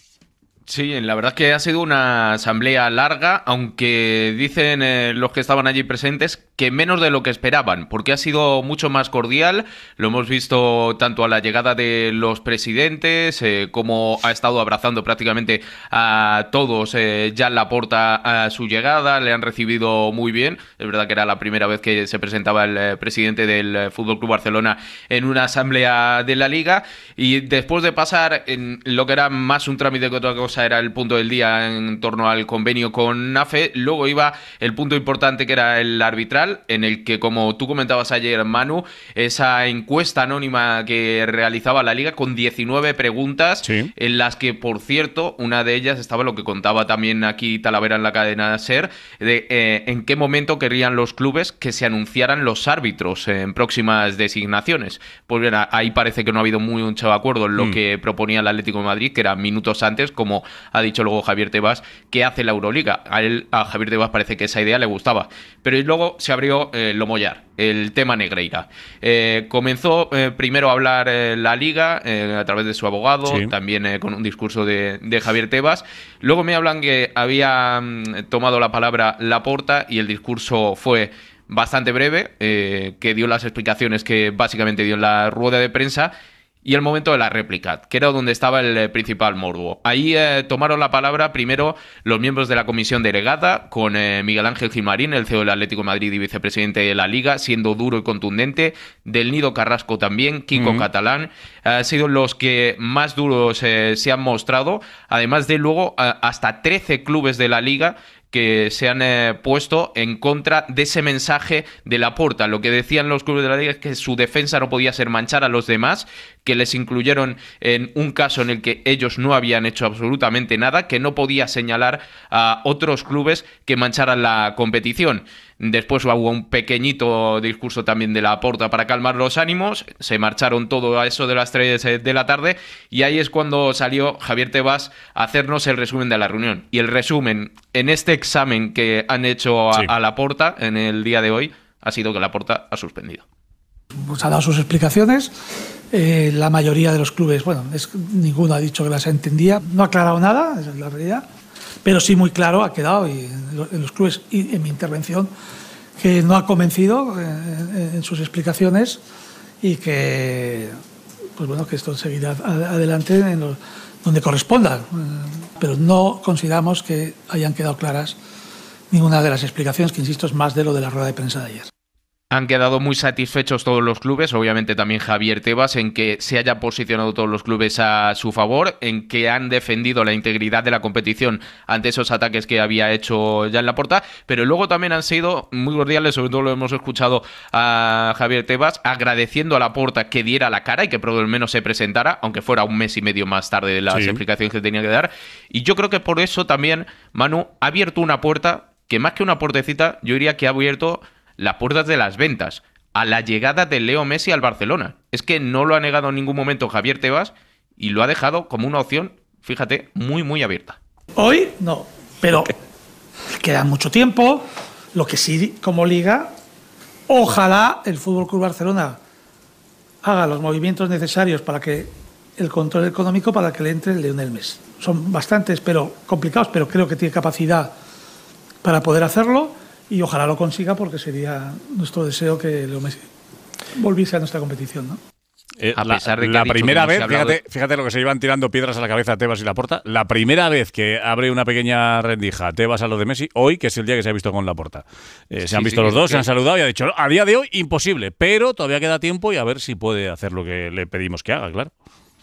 Sí, la verdad es que ha sido una asamblea larga, aunque dicen eh, los que estaban allí presentes que menos de lo que esperaban, porque ha sido mucho más cordial. Lo hemos visto tanto a la llegada de los presidentes, eh, como ha estado abrazando prácticamente a todos ya eh, ya la porta a su llegada, le han recibido muy bien. Es verdad que era la primera vez que se presentaba el presidente del Fútbol Club Barcelona en una asamblea de la liga, y después de pasar en lo que era más un trámite que otra cosa era el punto del día en torno al convenio con NAFE, Luego iba el punto importante que era el arbitral, en el que, como tú comentabas ayer, Manu, esa encuesta anónima que realizaba la liga con 19 preguntas, en las que, por cierto, una de ellas estaba lo que contaba también aquí Talavera en la cadena SER, de eh, en qué momento querrían los clubes que se anunciaran los árbitros en próximas designaciones. Pues bien, ahí parece que no ha habido muy mucho acuerdo en lo mm. que proponía el Atlético de Madrid, que era minutos antes, como ha dicho luego Javier Tebas, que hace la Euroliga. A él, a Javier Tebas parece que esa idea le gustaba. Pero luego se abrió eh, lo mollar, el tema Negreira. Eh, comenzó eh, primero a hablar la liga a través de su abogado, también con un discurso de, Javier Tebas. Luego me hablan que había mm, tomado la palabra Laporta y el discurso fue bastante breve, que dio las explicaciones que básicamente dio en la rueda de prensa y el momento de la réplica, que era donde estaba el eh, principal morbo. Ahí eh, tomaron la palabra primero los miembros de la comisión delegada, con eh, Miguel Ángel Gilmarín, el CEO del Atlético Madrid y vicepresidente de la Liga, siendo duro y contundente, del Nido Carrasco también, Kiko Catalán, han sido los que más duros se han mostrado, además de luego hasta 13 clubes de la Liga que se han puesto en contra de ese mensaje de la puerta Lo que decían los clubes de la liga es que su defensa no podía ser manchar a los demás que les incluyeron en un caso en el que ellos no habían hecho absolutamente nada, que no podía señalar a otros clubes que mancharan la competición. Después hubo un pequeñito discurso también de la porta para calmar los ánimos. Se marcharon todo a eso de las 3 eh, de la tarde. Y ahí es cuando salió Javier Tebas a hacernos el resumen de la reunión. Y el resumen en este examen que han hecho a, la porta en el día de hoy ha sido que la porta ha suspendido. Pues ha dado sus explicaciones eh, la mayoría de los clubes, bueno, es, ninguno ha dicho que las entendido, no ha aclarado nada, esa es la realidad, pero sí muy claro ha quedado en los clubes y en mi intervención que no ha convencido eh, eh, en, sus explicaciones y que, pues bueno, que esto seguirá adelante donde corresponda, pero no consideramos que hayan quedado claras ninguna de las explicaciones, que insisto, es más de lo de la rueda de prensa de ayer. Han quedado muy satisfechos todos los clubes, obviamente también Javier Tebas, en que se haya posicionado todos los clubes a su favor, en que han defendido la integridad de la competición ante esos ataques que había hecho ya en la puerta. pero luego también han sido muy cordiales, sobre todo lo hemos escuchado a Javier Tebas, agradeciendo a la puerta que diera la cara y que por lo menos se presentara, aunque fuera un mes y medio más tarde de las explicaciones que tenía que dar. Y yo creo que por eso también Manu ha abierto una puerta que más que una puertecita, yo diría que ha abierto las puertas de las ventas a la llegada de Leo Messi al Barcelona. Es que no lo ha negado en ningún momento Javier Tebas y lo ha dejado como una opción, fíjate, muy, muy abierta. Hoy no, pero queda mucho tiempo. Lo que sí, como liga, ojalá el Fútbol Club Barcelona haga los movimientos necesarios para que el control económico para que le entre el Lionel Messi. Son bastantes, pero complicados, pero creo que tiene capacidad para poder hacerlo y ojalá lo consiga porque sería nuestro deseo que Leo Messi volviese a nuestra competición. ¿no? Eh, la, primera vez, fíjate, fíjate, lo que se iban tirando piedras a la cabeza a Tebas y la Laporta. La primera vez que abre una pequeña rendija Tebas a lo de Messi, hoy, que es el día que se ha visto con la Eh, se han visto los dos, se han saludado y ha dicho, a día de hoy, imposible, pero todavía queda tiempo y a ver si puede hacer lo que le pedimos que haga, claro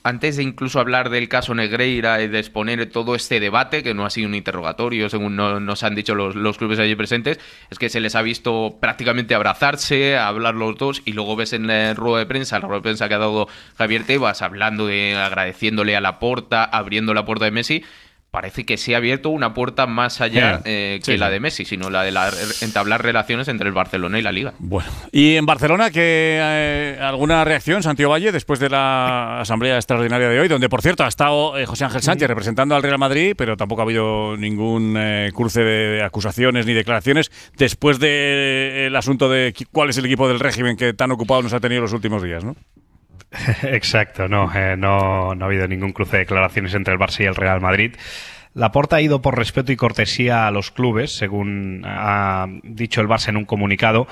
antes de incluso hablar del caso Negreira y de exponer todo este debate, que no ha sido un interrogatorio, según nos han dicho los, clubes allí presentes, es que se les ha visto prácticamente abrazarse, hablar los dos, y luego ves en la rueda de prensa, la rueda de prensa que ha dado Javier Tebas, hablando de, agradeciéndole a la puerta, abriendo la puerta de Messi, parece que se ha abierto una puerta más allá eh, que la de Messi, sino la de entablar relaciones entre el Barcelona y la Liga. Bueno, y en Barcelona, que eh, ¿alguna reacción, Santiago Valle, después de la asamblea extraordinaria de hoy, donde por cierto ha estado eh, José Ángel Sánchez representando al Real Madrid, pero tampoco ha habido ningún cruce de, acusaciones ni declaraciones después del asunto de cuál es el equipo del régimen que tan ocupado nos ha tenido los últimos días, ¿no? Exacto, no, eh, no, no, ha habido ningún cruce de declaraciones entre el Barça y el Real Madrid. Laporta ha ido por respeto y cortesía a los clubes, según ha dicho el Barça en un comunicado.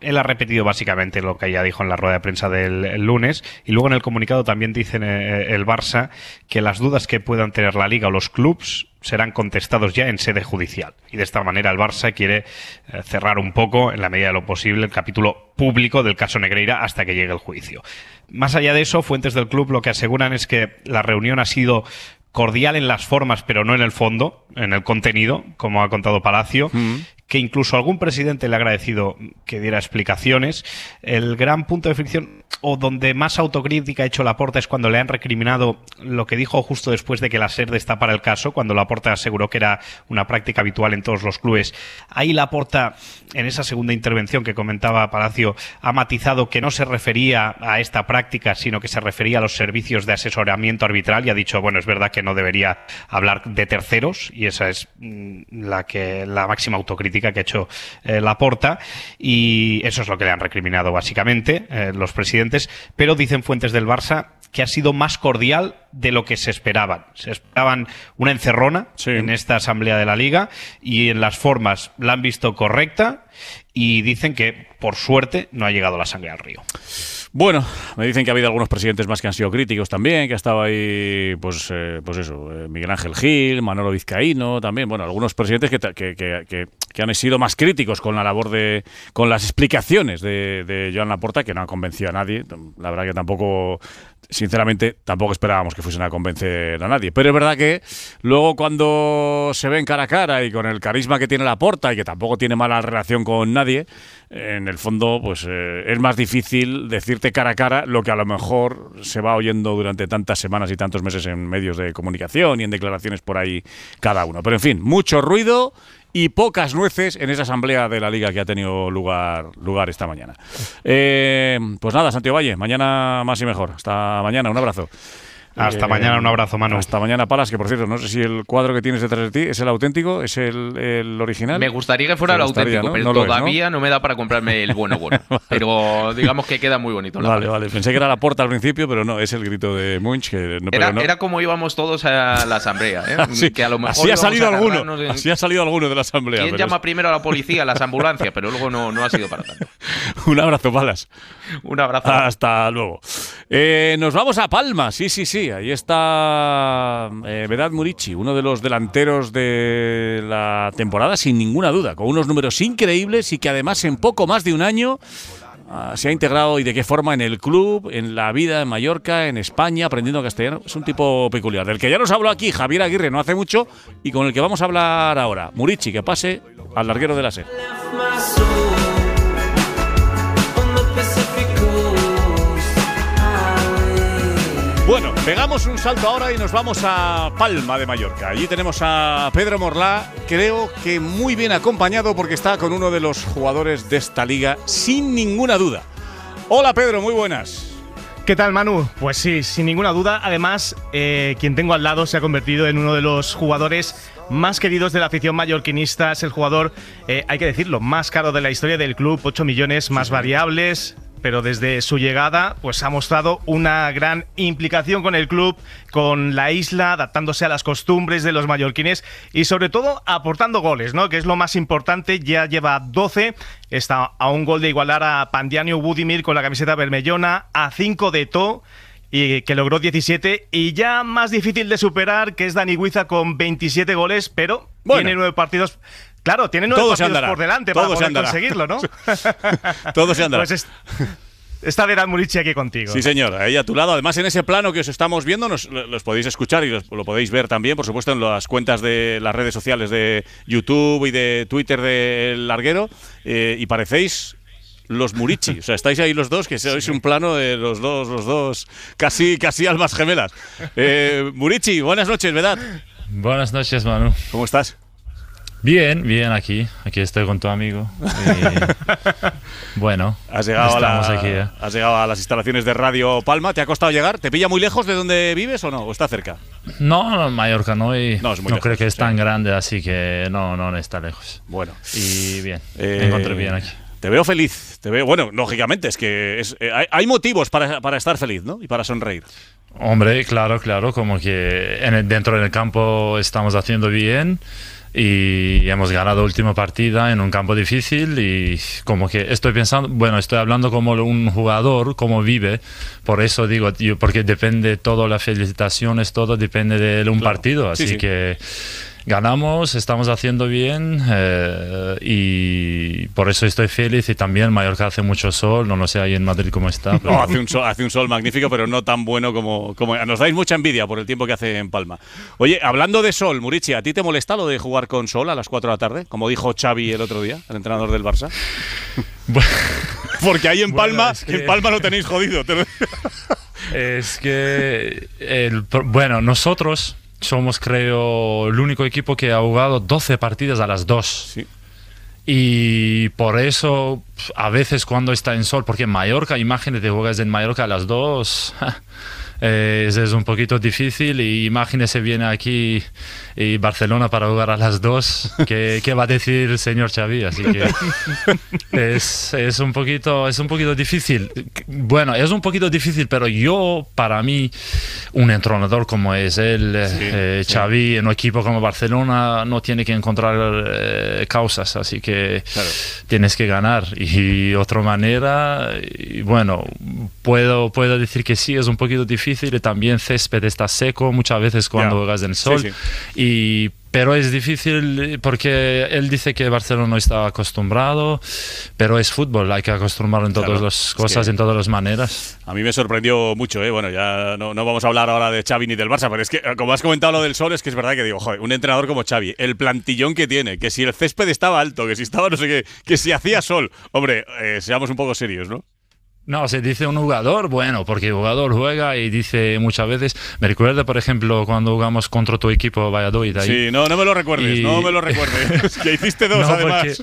Él ha repetido básicamente lo que ya dijo en la rueda de prensa del lunes y luego en el comunicado también dicen eh, eh, el Barça que las dudas que puedan tener la liga o los clubes serán contestados ya en sede judicial. Y de esta manera el Barça quiere eh, cerrar un poco, en la medida de lo posible, el capítulo público del caso Negreira hasta que llegue el juicio. Más allá de eso, fuentes del club lo que aseguran es que la reunión ha sido cordial en las formas, pero no en el fondo, en el contenido, como ha contado Palacio. Mm que incluso algún presidente le ha agradecido que diera explicaciones. El gran punto de fricción o donde más autocrítica ha hecho Laporta es cuando le han recriminado lo que dijo justo después de que la está para el caso, cuando Laporta aseguró que era una práctica habitual en todos los clubes. Ahí Laporta, en esa segunda intervención que comentaba Palacio, ha matizado que no se refería a esta práctica, sino que se refería a los servicios de asesoramiento arbitral y ha dicho, bueno, es verdad que no debería hablar de terceros y esa es mm, la que la máxima autocrítica que ha hecho la eh, Laporta y eso es lo que le han recriminado básicamente eh, los presidentes, pero dicen fuentes del Barça que ha sido más cordial de lo que se esperaban. Se esperaban una encerrona en esta asamblea de la liga y en las formas la han visto correcta y dicen que por suerte no ha llegado la sangre al río. Bueno, me dicen que ha habido algunos presidentes más que han sido críticos también, que ha estado ahí, pues, eh, pues eso, eh, Miguel Ángel Gil, Manolo Vizcaíno, también, bueno, algunos presidentes que, han sido más críticos con la labor de, con las explicaciones de, de Joan Laporta, que no han convencido a nadie, la verdad que tampoco sinceramente, tampoco esperábamos que fuesen a convencer a nadie. Pero es verdad que luego cuando se ven cara a cara y con el carisma que tiene la porta y que tampoco tiene mala relación con nadie, en el fondo, pues eh, es más difícil decirte cara a cara lo que a lo mejor se va oyendo durante tantas semanas y tantos meses en medios de comunicación y en declaraciones por ahí cada uno. Pero en fin, mucho ruido y pocas nueces en esa asamblea de la liga que ha tenido lugar, lugar esta mañana. Eh, pues nada, Santiago Valle, mañana más y mejor. Hasta mañana, un abrazo. Hasta eh, mañana, un abrazo, Manu. Hasta mañana, Palas, que por cierto, no sé si el cuadro que tienes detrás de ti es el auténtico, es el, original. Me gustaría que fuera el auténtico, pero todavía ¿no? me da para comprarme el bueno bueno. Pero digamos que queda muy bonito. Vale, Pensé que era la puerta al principio, pero no, es el grito de Munch. Que era, como íbamos todos a la asamblea. ¿eh? así, que a lo mejor ha salido alguno. si ha salido alguno de la asamblea. ¿Quién llama primero a la policía, a las ambulancias? Pero luego no, no ha sido para tanto. un abrazo, Palas. Un abrazo. Hasta luego. Eh, nos vamos a Palma, sí, sí, sí. Ahí está eh, Vedad Murici, uno de los delanteros de la temporada, sin ninguna duda, con unos números increíbles y que además en poco más de un año ah, se ha integrado y de qué forma en el club, en la vida en Mallorca, en España, aprendiendo castellano. Es un tipo peculiar, del que ya nos habló aquí Javier Aguirre no hace mucho y con el que vamos a hablar ahora. Murici, que pase al larguero de la sed. Pegamos un salto ahora y nos vamos a Palma de Mallorca. Allí tenemos a Pedro Morlá, creo que muy bien acompañado porque está con uno de los jugadores de esta liga, sin ninguna duda. Hola Pedro, muy buenas. ¿Qué tal Manu? Pues sí, sin ninguna duda. Además, eh, quien tengo al lado se ha convertido en uno de los jugadores más queridos de la afición mallorquinista. Es el jugador, eh, hay que decirlo, más caro de la historia del club, 8 millones más variables, pero desde su llegada pues ha mostrado una gran implicación con el club, con la isla, adaptándose a las costumbres de los mallorquines y sobre todo aportando goles, ¿no? Que es lo más importante, ya lleva 12, está a un gol de igualar a Pandianio Budimir con la camiseta bermellona, a 5 de To y que logró 17 y ya más difícil de superar que es Dani Huiza con 27 goles, pero tiene nueve partidos Claro, tienen nueve por delante para poder conseguirlo, ¿no? todo se andará. Pues Está Murici aquí contigo. Sí, señor, ahí a tu lado. Además, en ese plano que os estamos viendo, los podéis escuchar y lo podéis ver también, por supuesto, en las cuentas de las redes sociales de YouTube y de Twitter del de Larguero. Eh, y parecéis los Murici. O sea, estáis ahí los dos, que sois un plano de los dos, los dos, casi, casi almas gemelas. Eh, Murichi, buenas noches, ¿verdad? Buenas noches, Manu. ¿Cómo estás? Bien, bien, aquí. Aquí estoy con tu amigo. bueno, has llegado, a aquí, ¿eh? has llegado a las instalaciones de Radio Palma. ¿Te ha costado llegar? ¿Te pilla muy lejos de donde vives o no? ¿O está cerca? No, Mallorca no. Y no, creo que es tan grande, así que no, no está lejos. Bueno. Y bien, eh, encontré bien aquí. Te veo feliz. Te veo, bueno, lógicamente, es que eh, hay, motivos para, estar feliz, ¿no? Y para sonreír. Hombre, claro, claro, como que dentro del campo estamos haciendo bien y hemos ganado última partida en un campo difícil y como que estoy pensando, bueno, estoy hablando como un jugador, como vive, por eso digo, porque depende todas las felicitaciones, todo depende de un partido, así que ganamos, estamos haciendo bien eh, y por eso estoy feliz. Y también Mallorca hace mucho sol, no lo sé ahí en Madrid cómo está. hace, un sol, hace un sol magnífico, pero no tan bueno como, Nos dais mucha envidia por el tiempo que hace en Palma. Oye, hablando de sol, Murici, ¿a ti te molesta lo de jugar con sol a las 4 de la tarde? Como dijo Xavi el otro día, el entrenador del Barça. Porque ahí en Palma, en Palma lo tenéis jodido. es que, bueno, nosotros somos creo el único equipo que ha jugado 12 partidas a las 2. Y por eso a veces cuando está en sol, porque en Mallorca, imágenes de juegas en Mallorca a las 2. Eh, es un poquito difícil. Y imagínese, viene aquí y Barcelona para jugar a las dos. ¿Qué, qué va a decir el señor Xavi? Así que es, es, un poquito, es un poquito difícil. Bueno, es un poquito difícil, pero yo, para mí, un entrenador como es él, eh, eh, Xavi, en un equipo como Barcelona, no tiene que encontrar causas. Así que tienes que ganar. Y, y otra manera, bueno, puedo, puedo decir que sí, es un poquito difícil difícil, también césped está seco muchas veces cuando juegas en el sol. pero es difícil eh, porque él dice que Barcelona no está acostumbrado, pero es fútbol, hay que acostumbrarlo en todas las cosas, en todas las maneras. A mí me sorprendió mucho, ¿eh? bueno, ya no, vamos a hablar ahora de Xavi ni del Barça, pero es que eh, como has comentado lo del sol, es que es verdad que digo, joder, un entrenador como Xavi, el plantillón que tiene, que si el césped estaba alto, que si estaba no sé qué, que si hacía sol, hombre, eh, seamos un poco serios, ¿no? No, se dice un jugador, bueno, porque jugador juega y dice muchas veces. Me recuerda, por ejemplo, cuando jugamos contra tu equipo Valladolid. sí, no, me lo recuerdes, no me lo recuerdes. ya hiciste dos, además.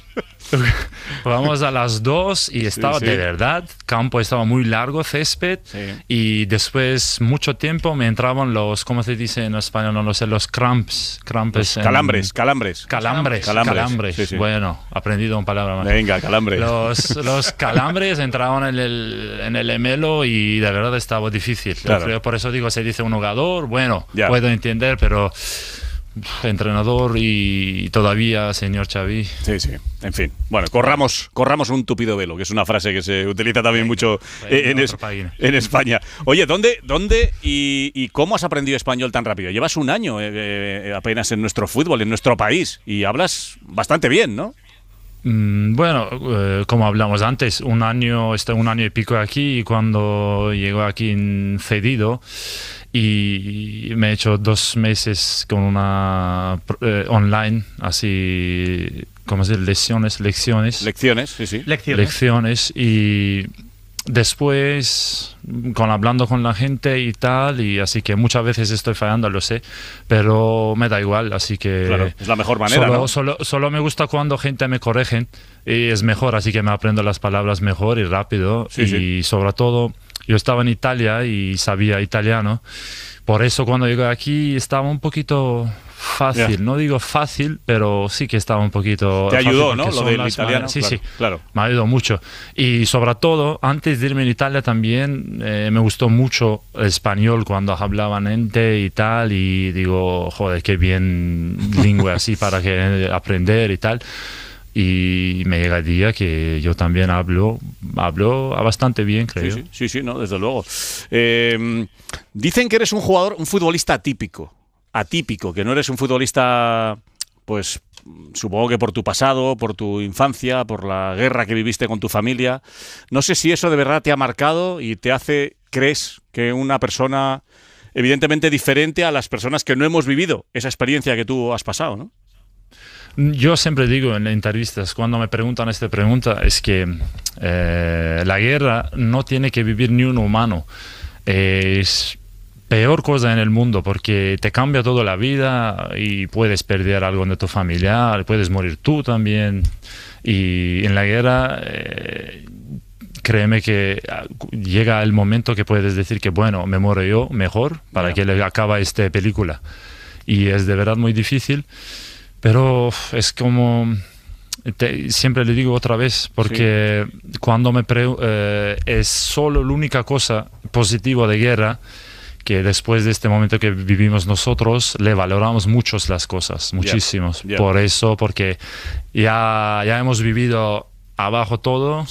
Vamos a las dos y estaba de verdad, campo estaba muy largo, césped, y después mucho tiempo me entraban los, ¿cómo se dice en español? No lo sé, los cramps. calambres, calambres, calambres. Calambres, Bueno, aprendido una palabra más. Venga, calambres. Los, los calambres entraban en el, en emelo y de verdad estaba difícil. Por eso digo, se dice un jugador, bueno, puedo entender, pero entrenador y todavía señor Xavi. Sí, sí. En fin. Bueno, corramos, corramos un tupido velo, que es una frase que se utiliza también mucho en, España. Oye, ¿dónde, dónde y, cómo has aprendido español tan rápido? Llevas un año eh, eh, apenas en nuestro fútbol, en nuestro país, y hablas bastante bien, ¿no? Mm, bueno, eh, como hablamos antes, un año, un año y pico aquí y cuando llegó aquí cedido, y me he hecho dos meses con una eh, online, así, ¿cómo se Lecciones, lecciones. Lecciones, sí, sí. Lecciones. Lecciones y después con hablando con la gente y tal y así que muchas veces estoy fallando lo sé pero me da igual así que claro, es la mejor manera solo, solo, me gusta cuando gente me corregen y es mejor así que me aprendo las palabras mejor y rápido y sobre todo yo estaba en Italia y sabía italiano. Por eso cuando llegué aquí estaba un poquito fácil. No digo fácil, pero sí que estaba un poquito. Te ayudó, ¿no? Lo del italiano. Sí, sí. Claro. Me ayudó mucho. Y sobre todo, antes de irme a Italia también eh, me gustó mucho el español cuando hablaban ente y tal. Y digo, joder, qué bien lingüe así para que eh, aprender y tal y me llega el día que yo también hablo, hablo bastante bien, creo. Sí, sí, sí, no, desde luego. Eh, dicen que eres un jugador, un futbolista atípico, atípico, que no eres un futbolista, pues supongo que por tu pasado, por tu infancia, por la guerra que viviste con tu familia. No sé si eso de verdad te ha marcado y te hace, crees que una persona evidentemente diferente a las personas que no hemos vivido esa experiencia que tú has pasado, ¿no? Yo siempre digo en entrevistas, cuando me preguntan esta pregunta, es que eh, la guerra no tiene que vivir ni un humano. es peor cosa en el mundo porque te cambia toda la vida y puedes perder algo de tu familiar, puedes morir tú también. Y en la guerra... Eh, créeme que ah, llega el momento que puedes decir que, bueno, me muero yo mejor para que le acaba esta película. Y es de verdad muy difícil. Pero es como, siempre le digo otra vez, porque cuando me pre, eh, es solo la única cosa positiva de guerra que después de este momento que vivimos nosotros, le valoramos muchos las cosas, muchísimos. Por eso, porque ya, ya hemos vivido abajo todo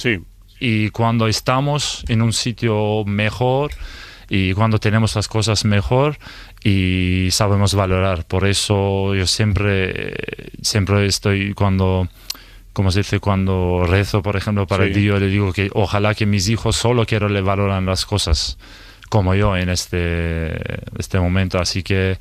y cuando estamos en un sitio mejor y cuando tenemos las cosas mejor, y sabemos valorar. Por eso yo siempre, siempre estoy cuando, como se dice, cuando rezo, por ejemplo, para Dios, le digo que ojalá que mis hijos solo quiero le valoran las cosas como yo en este, este momento. Así que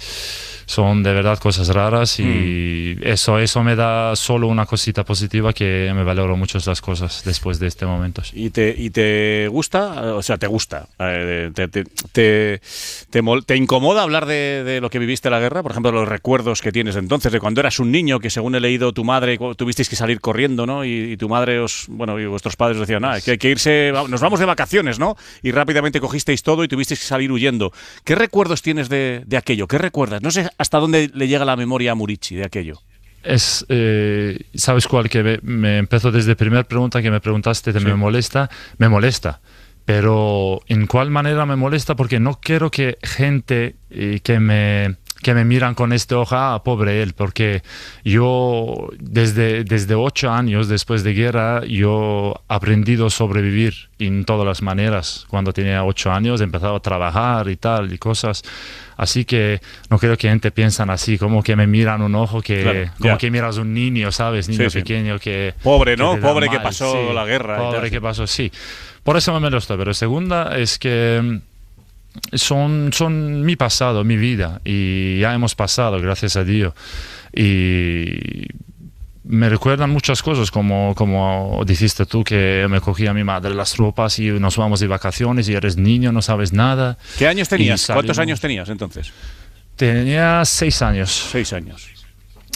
son de verdad cosas raras y mm. eso, eso me da solo una cosita positiva que me valoro mucho las cosas después de este momento. ¿Y te, y te gusta? O sea, ¿te gusta? Eh, ¿Te, te, incomoda hablar de, lo que viviste la guerra? Por ejemplo, los recuerdos que tienes entonces, de cuando eras un niño que según he leído tu madre tuvisteis que salir corriendo, ¿no? Y, tu madre os, bueno, y vuestros padres os decían, ah, que hay que irse, nos vamos de vacaciones, ¿no? Y rápidamente cogisteis todo y tuvisteis que salir huyendo. ¿Qué recuerdos tienes de, de aquello? ¿Qué recuerdas? No sé hasta dónde le llega la memoria a Murici de aquello? es, eh, ¿sabes cuál? Que me, empezó desde la primera pregunta que me preguntaste, te me molesta, me molesta. Pero ¿en cuál manera me molesta? Porque no quiero que gente eh, que me que me miran con este ojo hoja, ah, pobre él, porque yo desde, desde ocho años después de guerra, yo he aprendido a sobrevivir en todas las maneras. Cuando tenía ocho años he empezado a trabajar y tal y cosas. Así que no creo que gente piensan así, como que me miran un ojo, que como que miras un niño, ¿sabes? Niño pequeño que... Pobre, ¿no? pobre que pasó la guerra. Pobre que pasó, sí. Por eso me lo estoy, pero segunda es que son, son mi pasado, mi vida, y ya hemos pasado, gracias a Dios. Y me recuerdan muchas cosas, como, como dijiste tú, que me cogía mi madre las ropas y nos vamos de vacaciones y eres niño, no sabes nada. ¿Qué años tenías? ¿Cuántos años tenías entonces? Tenía seis años. Seis años.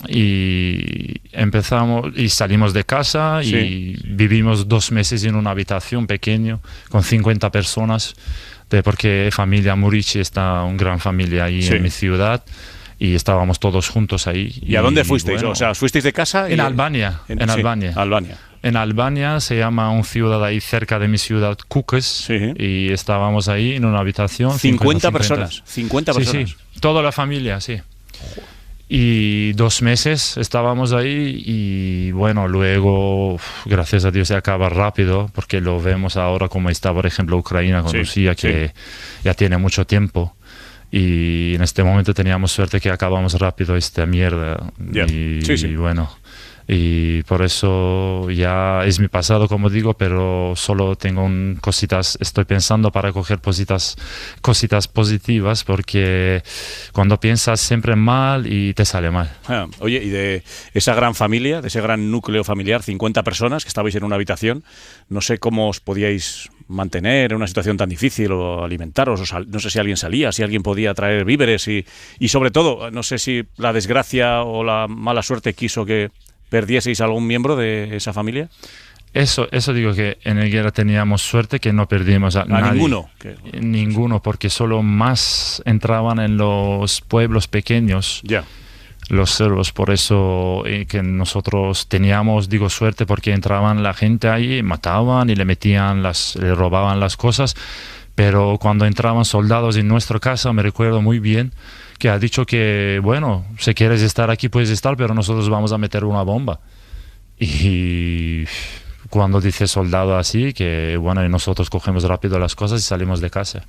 Y empezamos y salimos de casa y vivimos dos meses en una habitación pequeña con 50 personas porque familia Murici está un gran familia ahí en mi ciudad y estábamos todos juntos ahí. ¿Y, a dónde fuisteis? o sea, ¿fuisteis de casa? en Albania. En, Albania. En Albania se llama un ciudad ahí cerca de mi ciudad, Kukes, y estábamos ahí en una habitación. 50, personas. 50 personas. sí, toda la familia, sí. Y dos meses estábamos ahí y bueno, luego, gracias a Dios, se acaba rápido, porque lo vemos ahora como está, por ejemplo, Ucrania con Rusia, que ya tiene mucho tiempo y en este momento teníamos suerte que acabamos rápido esta mierda. y, bueno, y por eso ya es mi pasado, como digo, pero solo tengo un cositas, estoy pensando para coger cositas, cositas positivas, porque cuando piensas siempre mal y te sale mal. Ah, oye, y de esa gran familia, de ese gran núcleo familiar, 50 personas que estabais en una habitación, no sé cómo os podíais mantener en una situación tan difícil o alimentaros, no sé si alguien salía, si alguien podía traer víveres y, y sobre todo, no sé si la desgracia o la mala suerte quiso que perdieseis algún miembro de esa familia? Eso, eso digo que en el guerra teníamos suerte que no perdimos a, a ninguno. Eh, ninguno, porque solo más entraban en los pueblos pequeños. Ya. Los servos, por eso eh, que nosotros teníamos, digo, suerte porque entraban la gente ahí, mataban y le metían las, le robaban las cosas. Pero cuando entraban soldados en nuestra casa, me recuerdo muy bien, que ha dicho que, bueno, si quieres estar aquí puedes estar, pero nosotros vamos a meter una bomba. Y cuando dice soldado así, que bueno, y nosotros cogemos rápido las cosas y salimos de casa.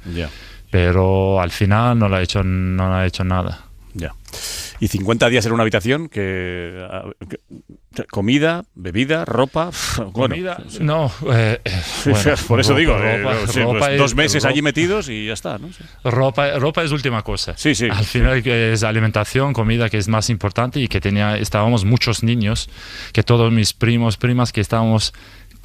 Pero al final no, la ha hecho, no ha hecho nada. Ya. Y 50 días en una habitación que, comida, bebida, ropa. comida, no. por eso digo, eh, pues dos meses allí metidos y ya está. Ropa, ropa es última cosa. Sí, sí. Al final es alimentación, comida que es más importante y que tenía, estábamos muchos niños, que todos mis primos, primas que estábamos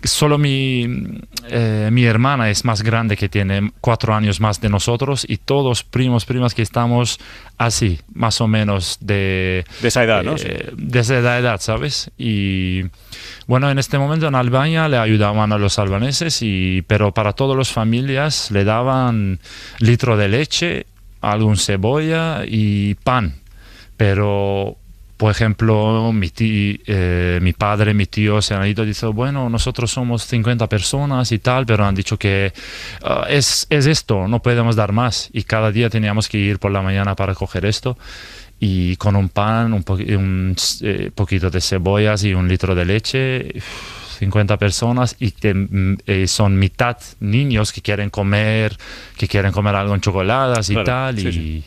solo mi, eh, mi hermana es más grande que tiene cuatro años más de nosotros y todos primos, primas que estamos así, más o menos de... esa edad, ¿no? Eh, de edad, ¿sabes? Y bueno, en este momento en Albania le ayudaban a los albaneses, y, pero para todas las familias le daban litro de leche, algún cebolla y pan. Pero por ejemplo, mi, eh, mi padre, mi tío se han ido y dicho, bueno, nosotros somos 50 personas y tal, pero han dicho que ah, es, esto, no podemos dar más. Y cada día teníamos que ir por la mañana para coger esto. Y con un pan, un, un eh, poquito de cebollas y un litro de leche, 50 personas y mm, eh, son mitad niños que quieren comer, que quieren comer algo en chocoladas y tal. y,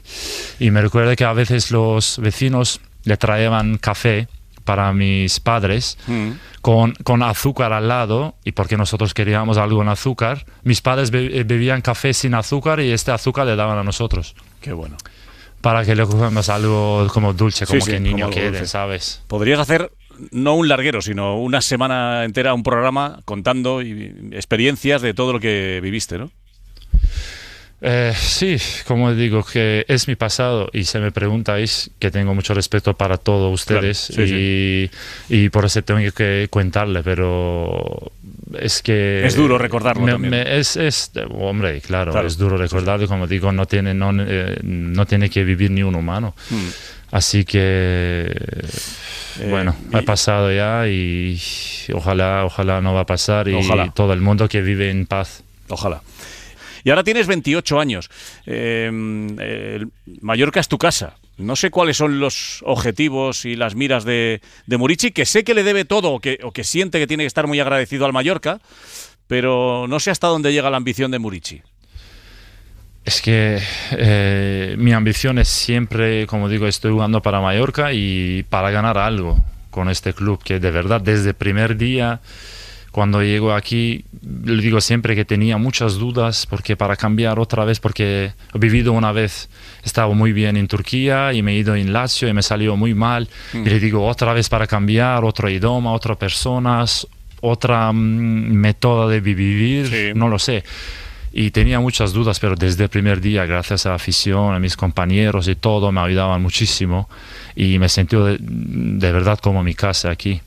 y me recuerda que a veces los vecinos le traían café para mis padres mm. con, azúcar al lado y porque nosotros queríamos algo en azúcar. Mis padres eh, bebían café sin azúcar y este azúcar le daban a nosotros. Qué bueno. Para que le ocupamos algo como dulce, como que el niño quiere, ¿sabes? Podrías hacer no un larguero, sino una semana entera, un programa contando experiencias de todo lo que viviste, ¿no? Eh, sí, como digo, que es mi pasado y se me preguntáis que tengo mucho respeto para todos ustedes y, por eso tengo que contarle, pero es que... Es duro recordarlo. es, hombre, claro, es duro recordarlo, como digo, no tiene, no, eh, tiene que vivir ni un humano. Hmm. Así que, eh, bueno, ha pasado ya y ojalá, ojalá no va a pasar y todo el mundo que vive en paz. Ojalá. Y ahora tienes 28 años. Eh, Mallorca es tu casa. No sé cuáles son los objetivos y las miras de, Murici, que sé que le debe todo o que, siente que tiene que estar muy agradecido al Mallorca, pero no sé hasta dónde llega la ambición de Murici. Es que eh, mi ambición es siempre, como digo, estoy jugando para Mallorca y para ganar algo con este club que de verdad desde el primer día cuando llego aquí, le digo siempre que tenía muchas dudas porque para cambiar otra vez, porque he vivido una vez, estaba muy bien en Turquía y me he ido en Lazio y me salió muy mal. Mm. Y le digo otra vez para cambiar, otro idioma, otras personas, otra mm, metoda método de vivir, no lo sé. Y tenía muchas dudas, pero desde el primer día, gracias a la afición, a mis compañeros y todo, me ayudaban muchísimo. Y me sentí de, de verdad como mi casa aquí.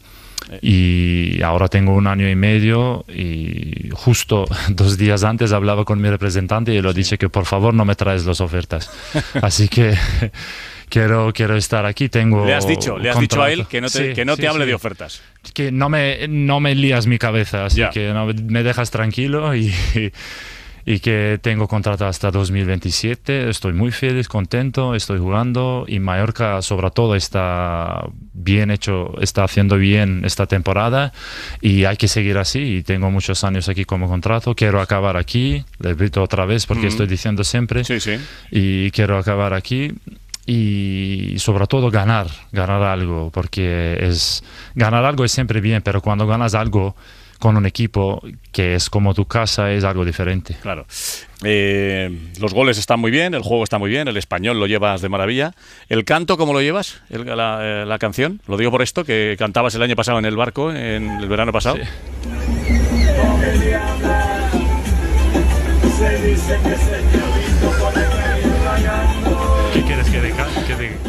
Y ahora tengo un año y medio y justo dos días antes hablaba con mi representante y le dije que por favor no me traes las ofertas. Así que quiero, quiero estar aquí. Tengo le has dicho, le has dicho a él que no te, que no te hable de ofertas. Que no me, no me lías mi cabeza, así que me dejas tranquilo y y que tengo contrato hasta 2027. Estoy muy feliz, contento, estoy jugando y Mallorca sobre todo está bien hecho, está haciendo bien esta temporada y hay que seguir así. Y tengo muchos años aquí como contrato, quiero acabar aquí, le grito otra vez porque mm. estoy diciendo siempre sí, sí. y quiero acabar aquí y sobre todo ganar, ganar algo, porque es ganar algo es siempre bien, pero cuando ganas algo con un equipo que es como tu casa es algo diferente. Claro. Eh, los goles están muy bien, el juego está muy bien, el español lo llevas de maravilla. ¿El canto cómo lo llevas? Eh, la, canción. Lo digo por esto, que cantabas el año pasado en el barco, en el verano pasado.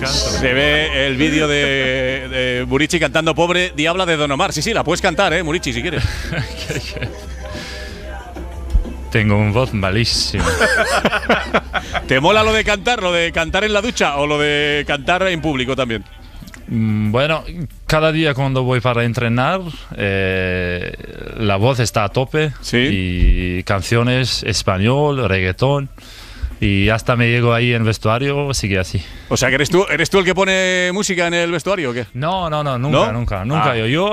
Se ve el vídeo de, de, Murichi cantando Pobre Diabla de Don Omar. Sí, sí, la puedes cantar, ¿eh, Murichi, si quieres. Tengo un voz malísimo. ¿Te mola lo de cantar, lo de cantar en la ducha o lo de cantar en público también? Mm, bueno, cada día cuando voy para entrenar, eh, la voz está a tope. ¿Sí? Y canciones, español, reggaetón y hasta me llego ahí en vestuario, sigue así. O sea, que eres tú, eres tú el que pone música en el vestuario, ¿o qué? No, no, no, nunca, nunca, ah. nunca. Yo, yo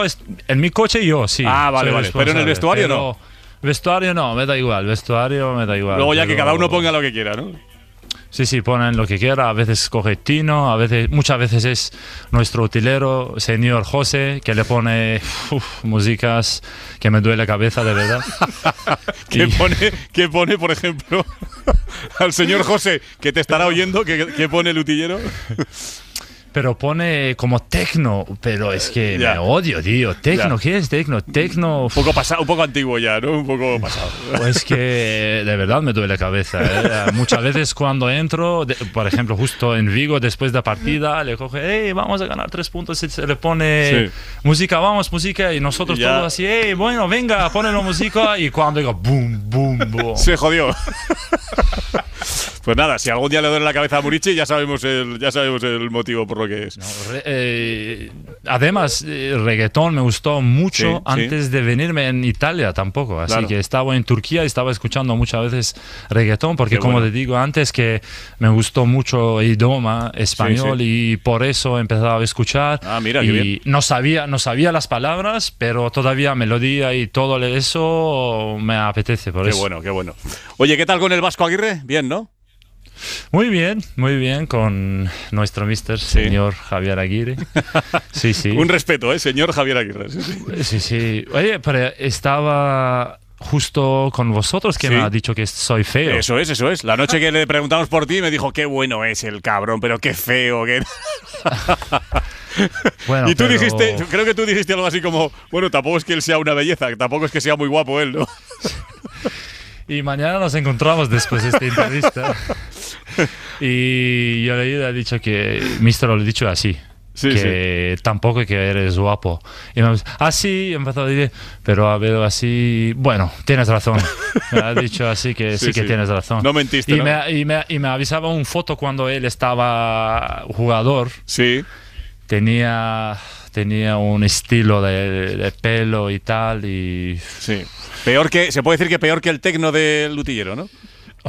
en mi coche yo sí. Ah, vale, vale. Pero en el vestuario no. Vestuario no, me da igual, vestuario me da igual. Luego ya que cada uno ponga lo que quiera, ¿no? Sí, sí, ponen lo que quiera. A veces coge Tino, a veces, muchas veces es nuestro utilero, señor José, que le pone uf, músicas que me duele la cabeza, de verdad. ¿Qué pone, qué pone, por ejemplo, al señor José, que te estará oyendo, ¿Qué qué pone el utilero pero pone como tecno, pero es que me odio, tío. Tecno, ¿qué es tecno? Tecno. Un poco, pasado, un poco antiguo ya, ¿no? Un poco pasado. Pues es que de verdad me duele la cabeza. ¿eh? Muchas veces cuando entro, por ejemplo, justo en Vigo, después de la partida, le coge, hey, vamos a ganar tres puntos, y se le pone música, vamos, música, y nosotros todos así, hey, bueno, venga, la música, y cuando digo, boom, boom, boom. Se jodió. pues nada, si algún día le duele la cabeza a Murichi, ya sabemos el, ya sabemos el motivo por lo que es. Eh, además, eh, reggaetón me gustó mucho antes de venirme en Italia tampoco. Así que estaba en Turquía y estaba escuchando muchas veces reggaetón, porque como te digo antes, que me gustó mucho el idioma español y por eso empezado a escuchar. Ah, mira, y No sabía, no sabía las palabras, pero todavía melodía y todo eso me apetece. qué bueno, qué bueno. Oye, ¿qué tal con el Vasco Aguirre? Bien, ¿no? Muy bien, muy bien, con nuestro mister, señor Javier Aguirre. Sí, sí. Un respeto, ¿eh? Señor Javier Aguirre. Sí, sí. Eh, Oye, pero estaba justo con vosotros que me ha dicho que soy feo. Eso es, eso es. La noche que le preguntamos por ti me dijo, qué bueno es el cabrón, pero qué feo. y tú dijiste, creo que tú dijiste algo así como, bueno, tampoco es que él sea una belleza, tampoco es que sea muy guapo él, ¿no? y mañana nos encontramos después de esta entrevista. y yo le he dicho que, mister, lo he dicho así. Sí, que tampoco que eres guapo. Y me así, ah, empezó a decir, pero ha habido así, bueno, tienes razón. Me ha dicho así que sí, que tienes razón. No mentiste. Y, Me, y, me, avisaba un foto cuando él estaba jugador. Sí. Tenía, tenía un estilo de, pelo y tal. Y... Sí. Peor que, se puede decir que peor que el tecno del lutillero, ¿no?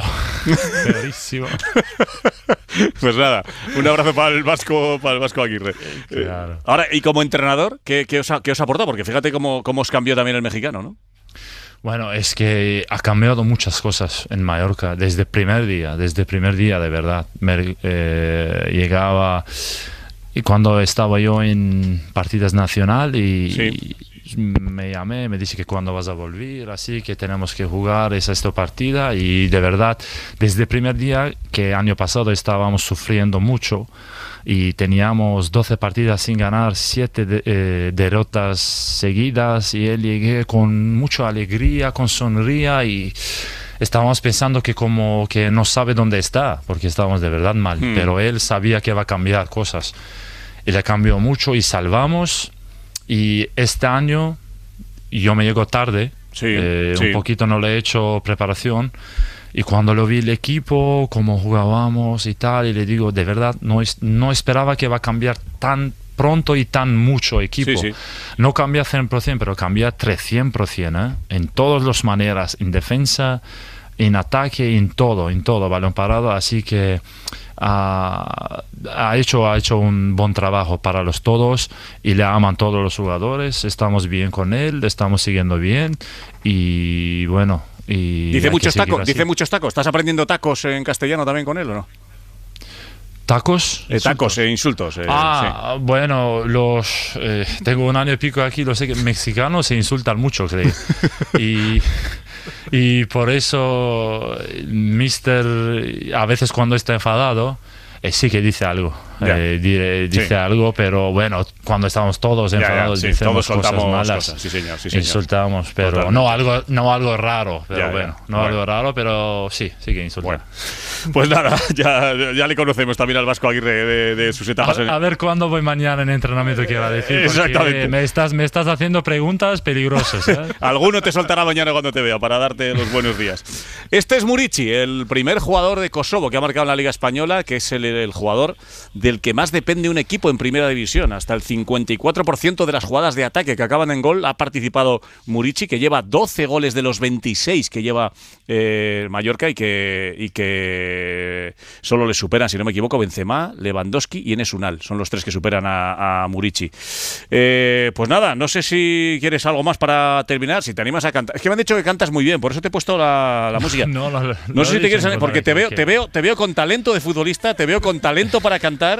pues nada, un abrazo para el Vasco, para el Vasco Aguirre. Eh, ahora, y como entrenador, ¿qué, qué os, qué os Porque fíjate cómo, os cambió también el mexicano, ¿no? Bueno, es que ha cambiado muchas cosas en Mallorca desde el primer día, desde el primer día de verdad. Eh, llegaba y cuando estaba yo en partidas nacional y, me llamé, me dice que cuando vas a volver, así que tenemos que jugar esa esta partida y de verdad desde el primer día que año pasado estábamos sufriendo mucho y teníamos 12 partidas sin ganar, 7 eh, derrotas seguidas y él llegué con mucha alegría, con sonría y estábamos pensando que como que no sabe dónde está porque estábamos de verdad mal, hmm. pero él sabía que va a cambiar cosas. Y le cambió mucho y salvamos y este año yo me llego tarde, sí, eh, un poquito no le he hecho preparación. Y cuando lo vi el equipo, cómo jugábamos y tal, y le digo, de verdad, no, no esperaba que va a cambiar tan pronto y tan mucho equipo. Sí, sí. No cambia 100%, pero cambia 300%, ¿eh? en todas las maneras, en defensa, en ataque, en todo, en todo, balón parado, así que ah, ha, hecho, ha hecho un buen trabajo para los todos y le aman todos los jugadores, estamos bien con él, le estamos siguiendo bien y bueno. Y dice, muchos tacos, dice muchos tacos, ¿estás aprendiendo tacos en castellano también con él o no? ¿Tacos? Eh, tacos, e insultos. Eh, eh, ah, bueno, los tengo un año y pico aquí, los mexicanos se insultan mucho, creo. y y por eso, eh, Mister, a veces cuando está enfadado, eh, sí que dice algo eh, eh, dice algo, pero bueno, cuando estamos todos enfadados, decimos cosas malas, insultamos, pero no algo, no algo raro, pero bueno, no algo raro, pero sí, sí que insultamos. Pues nada, ya, ya, le conocemos también al Vasco Aguirre de, sus etapas. A, ver cuándo voy mañana en entrenamiento, Quiero decir. Exactamente. Me estás, me estás haciendo preguntas peligrosas. ¿eh? Alguno te soltará mañana cuando te vea para darte los buenos días. Este es Murici, el primer jugador de Kosovo que ha marcado en la Liga Española, que es el, el jugador de el que más depende un equipo en primera división. Hasta el 54% de las jugadas de ataque que acaban en gol ha participado Murici, que lleva 12 goles de los 26 que lleva eh, Mallorca y que, y que solo le superan, si no me equivoco, Benzema, Lewandowski y Enes Unal. Son los tres que superan a, Murici. Eh, pues nada, no sé si quieres algo más para terminar, si te animas a cantar. Es que me han dicho que cantas muy bien, por eso te he puesto la, música. No, no sé si te quieres porque te veo, te veo, te veo con talento de futbolista, te veo con talento para cantar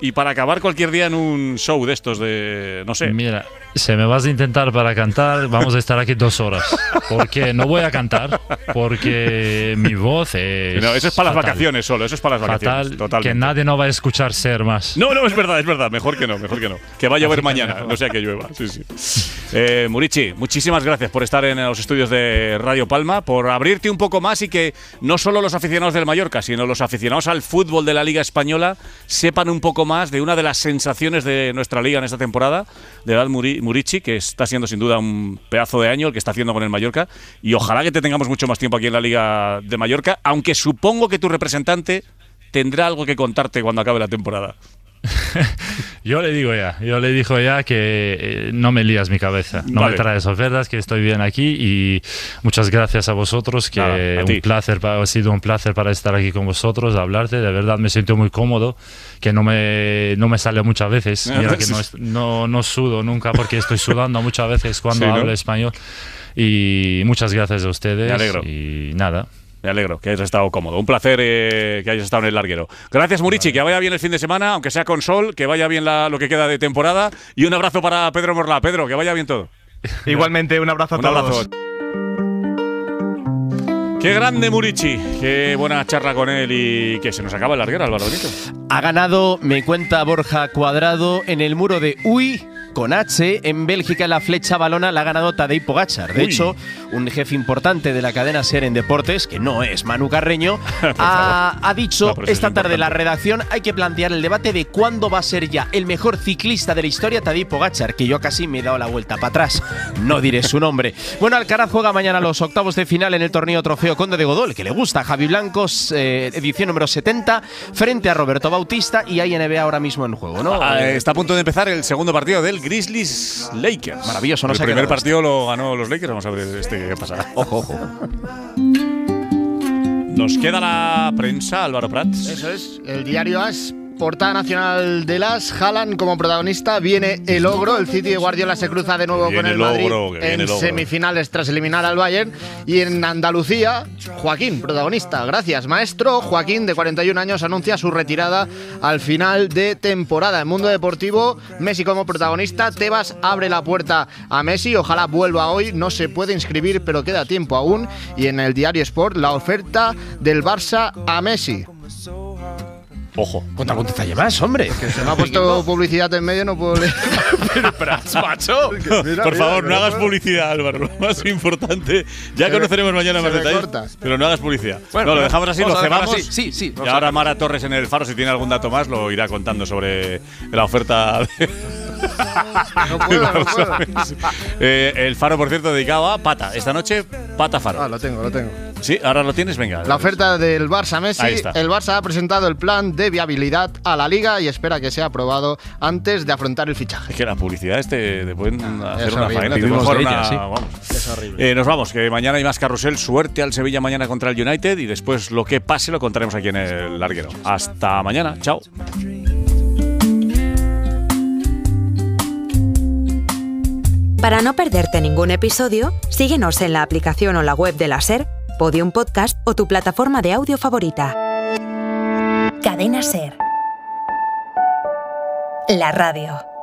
y para acabar cualquier día en un show de estos de, no sé. Mira, se me vas a intentar para cantar, vamos a estar aquí dos horas. Porque no voy a cantar, porque mi voz es... No, eso es para las vacaciones solo, eso es para las vacaciones. Total. que nadie no va a escuchar ser más. No, no, es verdad, es verdad, mejor que no, mejor que no. Que va a llover mañana, no sea que llueva. Sí, sí. Eh, Murichi, muchísimas gracias por estar en los estudios de Radio Palma, por abrirte un poco más y que no solo los aficionados del Mallorca, sino los aficionados al fútbol de la Liga Española sepan un poco más más de una de las sensaciones de nuestra liga en esta temporada, de Dal Murici, que está siendo sin duda un pedazo de año el que está haciendo con el Mallorca. Y ojalá que te tengamos mucho más tiempo aquí en la Liga de Mallorca, aunque supongo que tu representante tendrá algo que contarte cuando acabe la temporada. yo le digo ya, yo le digo ya que eh, no me lías mi cabeza, no me traes ofertas, que estoy bien aquí y muchas gracias a vosotros, que un placer, ha sido un placer para estar aquí con vosotros, hablarte, de verdad me siento muy cómodo, que no me, no me sale muchas veces, ah, mira que no, no, sudo nunca porque estoy sudando muchas veces cuando hablo español y muchas gracias a ustedes. Y nada, me alegro que hayas estado cómodo. Un placer eh, que hayas estado en el larguero. Gracias, Murichi. Que vaya bien el fin de semana, aunque sea con sol, que vaya bien lo que queda de temporada. Y un abrazo para Pedro Morla. Pedro, que vaya bien todo. Igualmente, un abrazo a un todos. Abrazo. Qué grande Murichi! qué buena charla con él y que se nos acaba el larguero, Álvaro Ha ganado, me cuenta Borja Cuadrado, en el muro de Uy con H. En Bélgica la flecha balona la ha ganado Tadej Pogachar. De hecho, un jefe importante de la cadena SER en deportes, que no es Manu Carreño, ha, dicho esta tarde la redacción hay que plantear el debate de cuándo va a ser ya el mejor ciclista de la historia Tadej Pogachar, que yo casi me he dado la vuelta para atrás. No diré su nombre. Bueno, Alcaraz juega mañana los octavos de final en el torneo Trofeo Conde de Godol, que le gusta Javi Blanco, eh, edición número 70, frente a Roberto Bautista y hay NBA ahora mismo en juego, ¿no? Ah, está a punto de empezar el segundo partido del Grizzlies Lakers. Maravilloso, no El primer partido lo ganó los Lakers, vamos a ver este qué pasa. Ojo, ojo. Nos queda la prensa, Álvaro Prats. Eso es, el diario As portada nacional de las, Jalan como protagonista, viene el ogro, el City de Guardiola se cruza de nuevo con el Madrid en semifinales tras eliminar al Bayern y en Andalucía, Joaquín, protagonista, gracias maestro, Joaquín de 41 años anuncia su retirada al final de temporada. En Mundo Deportivo, Messi como protagonista, Tebas abre la puerta a Messi, ojalá vuelva hoy, no se puede inscribir pero queda tiempo aún y en el diario Sport la oferta del Barça a Messi. Ojo, contame hombre. Que se me ha puesto publicidad en medio, no puedo leer. pero, Por favor, no hagas publicidad, Álvaro. Lo más importante. Ya conoceremos mañana más detalles. Pero no hagas publicidad. Bueno, lo dejamos así, lo cebamos. Sí, sí. Y ahora Mara Torres en el faro, si tiene algún dato más, lo irá contando sobre la oferta eh, el faro, por cierto, dedicado a pata. Esta noche, pata faro. Ah, lo tengo, lo tengo. Sí, ahora lo tienes, venga. La oferta del Barça Messi. El Barça ha presentado el plan de viabilidad a la liga y espera que sea aprobado antes de afrontar el fichaje. Es que la publicidad este ah, te pueden hacer una faena. Es horrible. Eh, nos vamos, que mañana hay más carrusel. Suerte al Sevilla mañana contra el United y después lo que pase lo contaremos aquí en el larguero. Hasta mañana. Chao. Para no perderte ningún episodio, síguenos en la aplicación o la web de la SER Podium Podcast o tu plataforma de audio favorita. Cadena Ser. La radio.